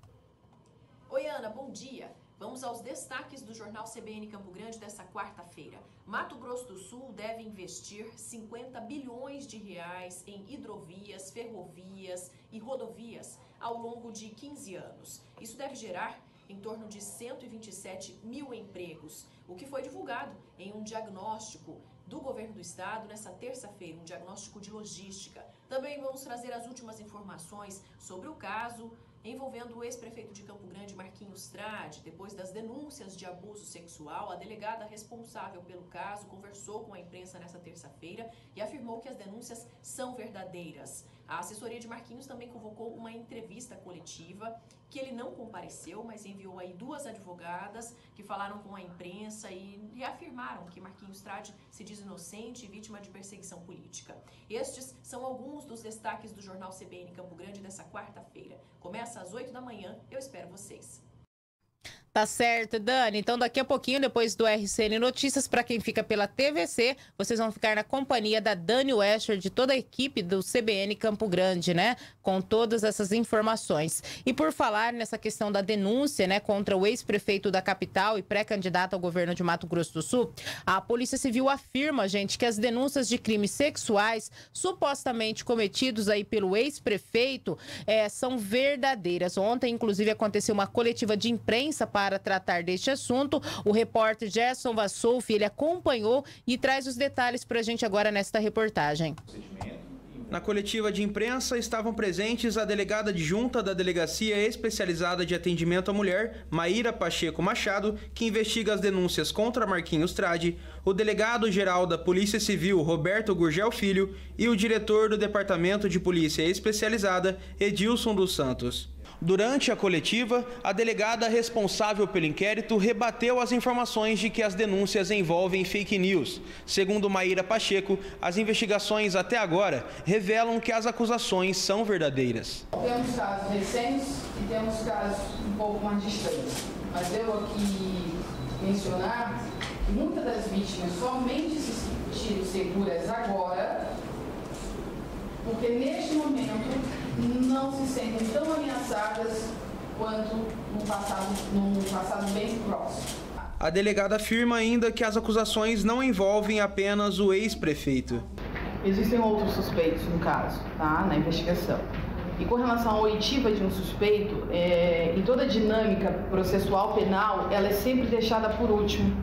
Oi, Ana, bom dia. Vamos aos destaques do jornal CBN Campo Grande dessa quarta-feira. Mato Grosso do Sul deve investir 50 bilhões de reais em hidrovias, ferrovias e rodovias ao longo de 15 anos. Isso deve gerar em torno de 127 mil empregos, o que foi divulgado em um diagnóstico do governo do estado nessa terça-feira, um diagnóstico de logística. Também vamos trazer as últimas informações sobre o caso envolvendo o ex-prefeito de Campo Grande, Marquinhos Trade. Depois das denúncias de abuso sexual, a delegada responsável pelo caso conversou com a imprensa nesta terça-feira e afirmou que as denúncias são verdadeiras. A assessoria de Marquinhos também convocou uma entrevista coletiva que ele não compareceu, mas enviou aí duas advogadas que falaram com a imprensa e reafirmaram que Marquinhos Trade se diz inocente e vítima de perseguição política. Estes são alguns dos destaques do jornal CBN Campo Grande dessa quarta-feira. Começa às 8 da manhã. Eu espero vocês. Tá certo, Dani. Então, daqui a pouquinho, depois do RCN Notícias, para quem fica pela TVC, vocês vão ficar na companhia da Dani Wester, de toda a equipe do CBN Campo Grande, né? Com todas essas informações. E por falar nessa questão da denúncia, né, contra o ex-prefeito da capital e pré-candidato ao governo de Mato Grosso do Sul, a Polícia Civil afirma, gente, que as denúncias de crimes sexuais supostamente cometidos aí pelo ex-prefeito é, são verdadeiras. Ontem, inclusive, aconteceu uma coletiva de imprensa para para tratar deste assunto. O repórter Gerson Vassouf, ele acompanhou e traz os detalhes para a gente agora nesta reportagem. Na coletiva de imprensa estavam presentes a delegada adjunta de da Delegacia Especializada de Atendimento à Mulher, Maíra Pacheco Machado, que investiga as denúncias contra Marquinhos Trade, o delegado-geral da Polícia Civil, Roberto Gurgel Filho, e o diretor do Departamento de Polícia Especializada, Edilson dos Santos. Durante a coletiva, a delegada responsável pelo inquérito rebateu as informações de que as denúncias envolvem fake news. Segundo Maíra Pacheco, as investigações até agora revelam que as acusações são verdadeiras. Temos casos recentes e temos casos um pouco mais distantes. Mas eu aqui mencionar que muitas das vítimas somente se sentiram seguras agora porque neste momento não se sentem tão ameaçadas quanto no passado, no passado bem próximo. A delegada afirma ainda que as acusações não envolvem apenas o ex-prefeito. Existem outros suspeitos no caso, tá? na investigação. E com relação à oitiva de um suspeito, é, em toda a dinâmica processual penal, ela é sempre deixada por último.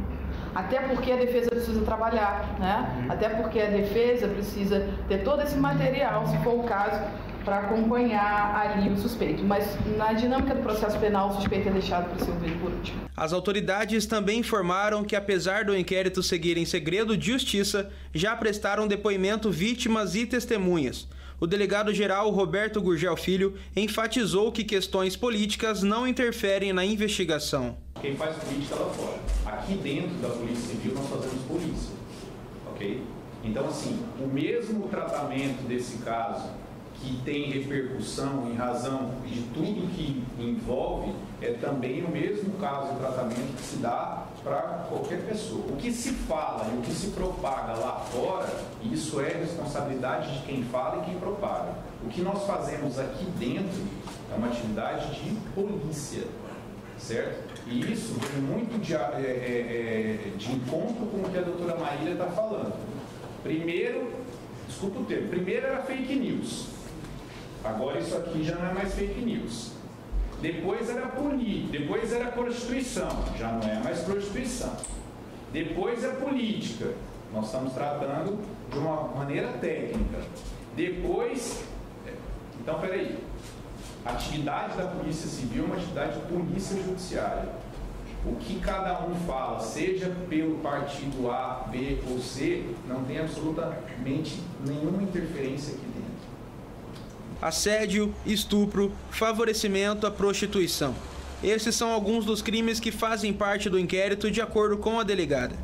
Até porque a defesa precisa trabalhar, né? Uhum. Até porque a defesa precisa ter todo esse material, se for o caso, para acompanhar ali o suspeito. Mas na dinâmica do processo penal, o suspeito é deixado para ser ouvido por último. As autoridades também informaram que, apesar do inquérito seguir em segredo de justiça, já prestaram depoimento vítimas e testemunhas. O delegado-geral Roberto Gurgel Filho enfatizou que questões políticas não interferem na investigação. Quem faz política lá fora. Aqui dentro da Polícia Civil nós fazemos polícia. Ok? Então, assim, o mesmo tratamento desse caso que tem repercussão em razão de tudo que envolve, é também o mesmo caso de tratamento que se dá para qualquer pessoa. O que se fala e o que se propaga lá fora, isso é responsabilidade de quem fala e quem propaga. O que nós fazemos aqui dentro é uma atividade de polícia, certo? E isso vem muito de, é, é, é, de encontro com o que a doutora Maíra está falando. Primeiro, desculpa o termo, primeiro era fake news. Agora isso aqui já não é mais fake news. Depois era punir, depois era prostituição, já não é mais prostituição. Depois é política, nós estamos tratando de uma maneira técnica. Depois, é, então peraí, a atividade da Polícia Civil é uma atividade de polícia judiciária. O que cada um fala, seja pelo partido A, B ou C, não tem absolutamente nenhuma interferência aqui dentro. Assédio, estupro, favorecimento à prostituição. Esses são alguns dos crimes que fazem parte do inquérito, de acordo com a delegada.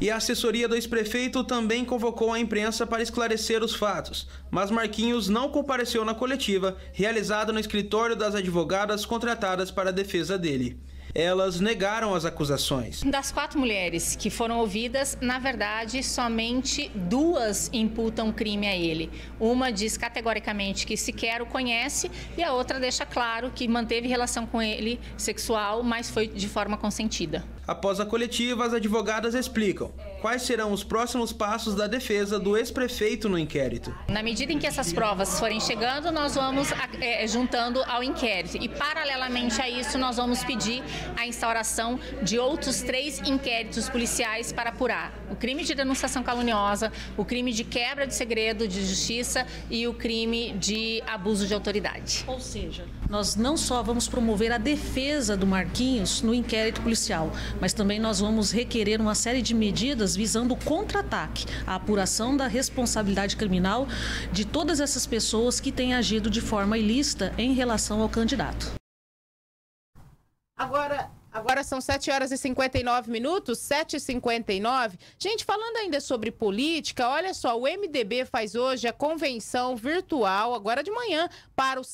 E a assessoria do ex-prefeito também convocou a imprensa para esclarecer os fatos, mas Marquinhos não compareceu na coletiva realizada no escritório das advogadas contratadas para a defesa dele. Elas negaram as acusações. Das quatro mulheres que foram ouvidas, na verdade, somente duas imputam crime a ele. Uma diz categoricamente que sequer o conhece e a outra deixa claro que manteve relação com ele sexual, mas foi de forma consentida. Após a coletiva, as advogadas explicam quais serão os próximos passos da defesa do ex-prefeito no inquérito. Na medida em que essas provas forem chegando, nós vamos é, é, juntando ao inquérito. E, paralelamente a isso, nós vamos pedir a instauração de outros três inquéritos policiais para apurar o crime de denunciação caluniosa, o crime de quebra de segredo de justiça e o crime de abuso de autoridade. Ou seja, nós não só vamos promover a defesa do Marquinhos no inquérito policial, mas também nós vamos requerer uma série de medidas visando o contra-ataque, a apuração da responsabilidade criminal de todas essas pessoas que têm agido de forma ilícita em relação ao candidato. Agora, Agora são 7 horas e 59 minutos, 7 e 59. Gente, falando ainda sobre política, olha só, o MDB faz hoje a convenção virtual, agora de manhã, para o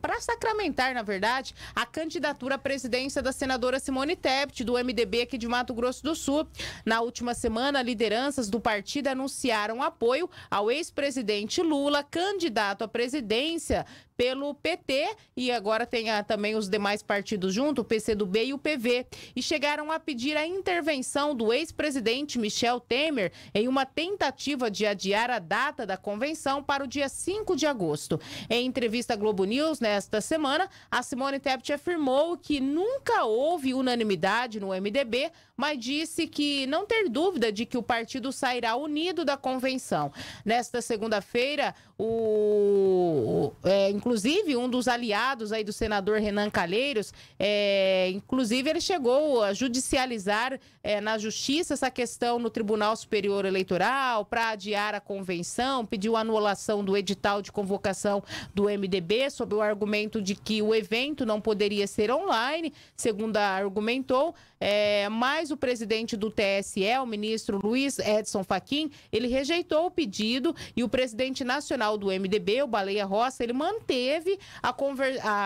para sacramentar, na verdade, a candidatura à presidência da senadora Simone Tebet, do MDB aqui de Mato Grosso do Sul. Na última semana, lideranças do partido anunciaram apoio ao ex-presidente Lula, candidato à presidência pelo PT e agora tem a, também os demais partidos junto, o PCdoB e o PV, e chegaram a pedir a intervenção do ex-presidente Michel Temer em uma tentativa de adiar a data da convenção para o dia 5 de agosto. Em entrevista à Globo News nesta semana, a Simone Tebet afirmou que nunca houve unanimidade no MDB, mas disse que não ter dúvida de que o partido sairá unido da convenção. Nesta segunda-feira, o, é, inclusive, um dos aliados aí do senador Renan Calheiros, é, inclusive, ele chegou a judicializar é, na justiça essa questão no Tribunal Superior Eleitoral para adiar a convenção, pediu anulação do edital de convocação do MDB sob o argumento de que o evento não poderia ser online, segundo argumentou. É, mas o presidente do TSE, o ministro Luiz Edson Fachin, ele rejeitou o pedido e o presidente nacional do MDB, o Baleia Roça, ele manteve a,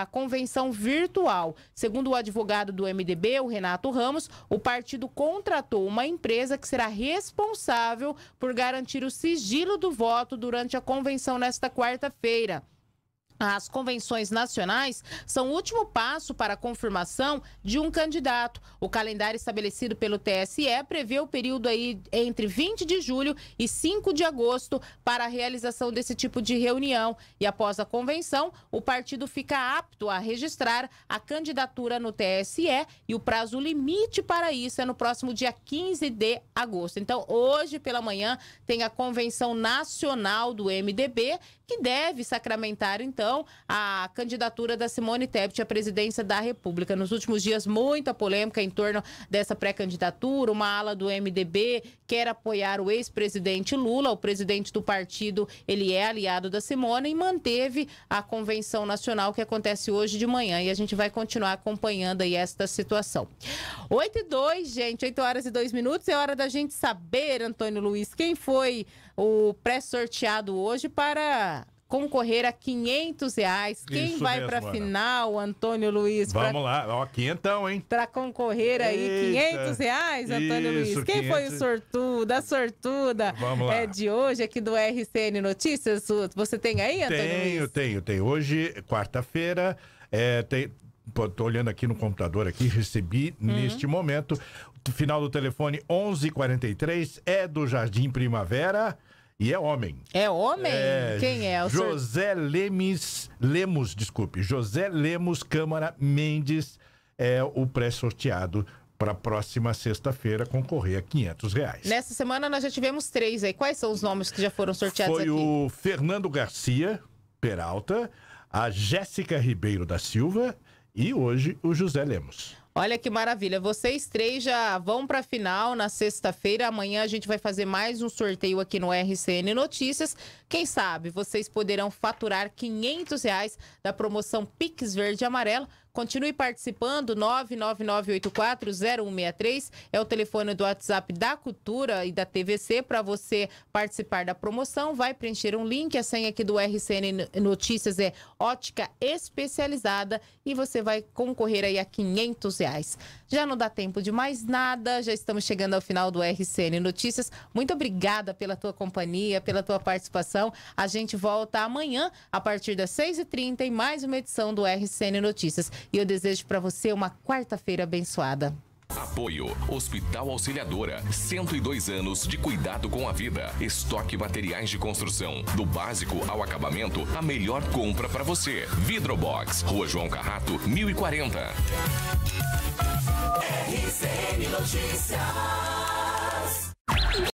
a convenção virtual. Segundo o advogado do MDB, o Renato Ramos, o partido contratou uma empresa que será responsável por garantir o sigilo do voto durante a convenção nesta quarta-feira. As convenções nacionais são o último passo para a confirmação de um candidato. O calendário estabelecido pelo TSE prevê o período aí entre 20 de julho e 5 de agosto para a realização desse tipo de reunião. E após a convenção, o partido fica apto a registrar a candidatura no TSE e o prazo limite para isso é no próximo dia 15 de agosto. Então, hoje pela manhã tem a convenção nacional do MDB que deve sacramentar então então a candidatura da Simone Tebet à presidência da República. Nos últimos dias, muita polêmica em torno dessa pré-candidatura. Uma ala do MDB quer apoiar o ex-presidente Lula, o presidente do partido, ele é aliado da Simone e manteve a convenção nacional que acontece hoje de manhã. E a gente vai continuar acompanhando aí esta situação. 8 e 2, gente, 8 horas e 2 minutos. É hora da gente saber, Antônio Luiz, quem foi o pré-sorteado hoje para concorrer a 500 reais. Quem vai para a final, Antônio Luiz? Vamos pra... lá, ó, quinhentão, hein? Para concorrer aí, Eita. 500 reais, Antônio Isso, Luiz. Quem 500... foi o sortudo, a sortuda Vamos lá. É, de hoje aqui do RCN Notícias? Você tem aí, Antônio tenho, Luiz? Tenho, tenho, Hoje, quarta-feira, é, tem... Estou olhando aqui no computador aqui, recebi uhum. neste momento. Final do telefone 1143 é do Jardim Primavera. E é homem. É homem? É... Quem é? O José senhor... Lemes, Lemos, desculpe. José Lemos Câmara Mendes é o pré-sorteado para a próxima sexta-feira concorrer a 500 reais. Nessa semana nós já tivemos três aí. Quais são os nomes que já foram sorteados Foi aqui? o Fernando Garcia Peralta, a Jéssica Ribeiro da Silva e hoje o José Lemos. Olha que maravilha. Vocês três já vão para a final na sexta-feira. Amanhã a gente vai fazer mais um sorteio aqui no RCN Notícias. Quem sabe vocês poderão faturar 500 reais da promoção Pix Verde e Amarelo Continue participando, 999840163 é o telefone do WhatsApp da Cultura e da TVC para você participar da promoção. Vai preencher um link, a senha aqui do RCN Notícias é ótica especializada e você vai concorrer aí a 500 reais. Já não dá tempo de mais nada, já estamos chegando ao final do RCN Notícias. Muito obrigada pela tua companhia, pela tua participação. A gente volta amanhã a partir das 6h30 e mais uma edição do RCN Notícias. E eu desejo para você uma quarta-feira abençoada. Apoio Hospital Auxiliadora, 102 anos de cuidado com a vida. Estoque materiais de construção, do básico ao acabamento, a melhor compra para você. Vidrobox, Rua João Carrato, 1040. RCN Notícias.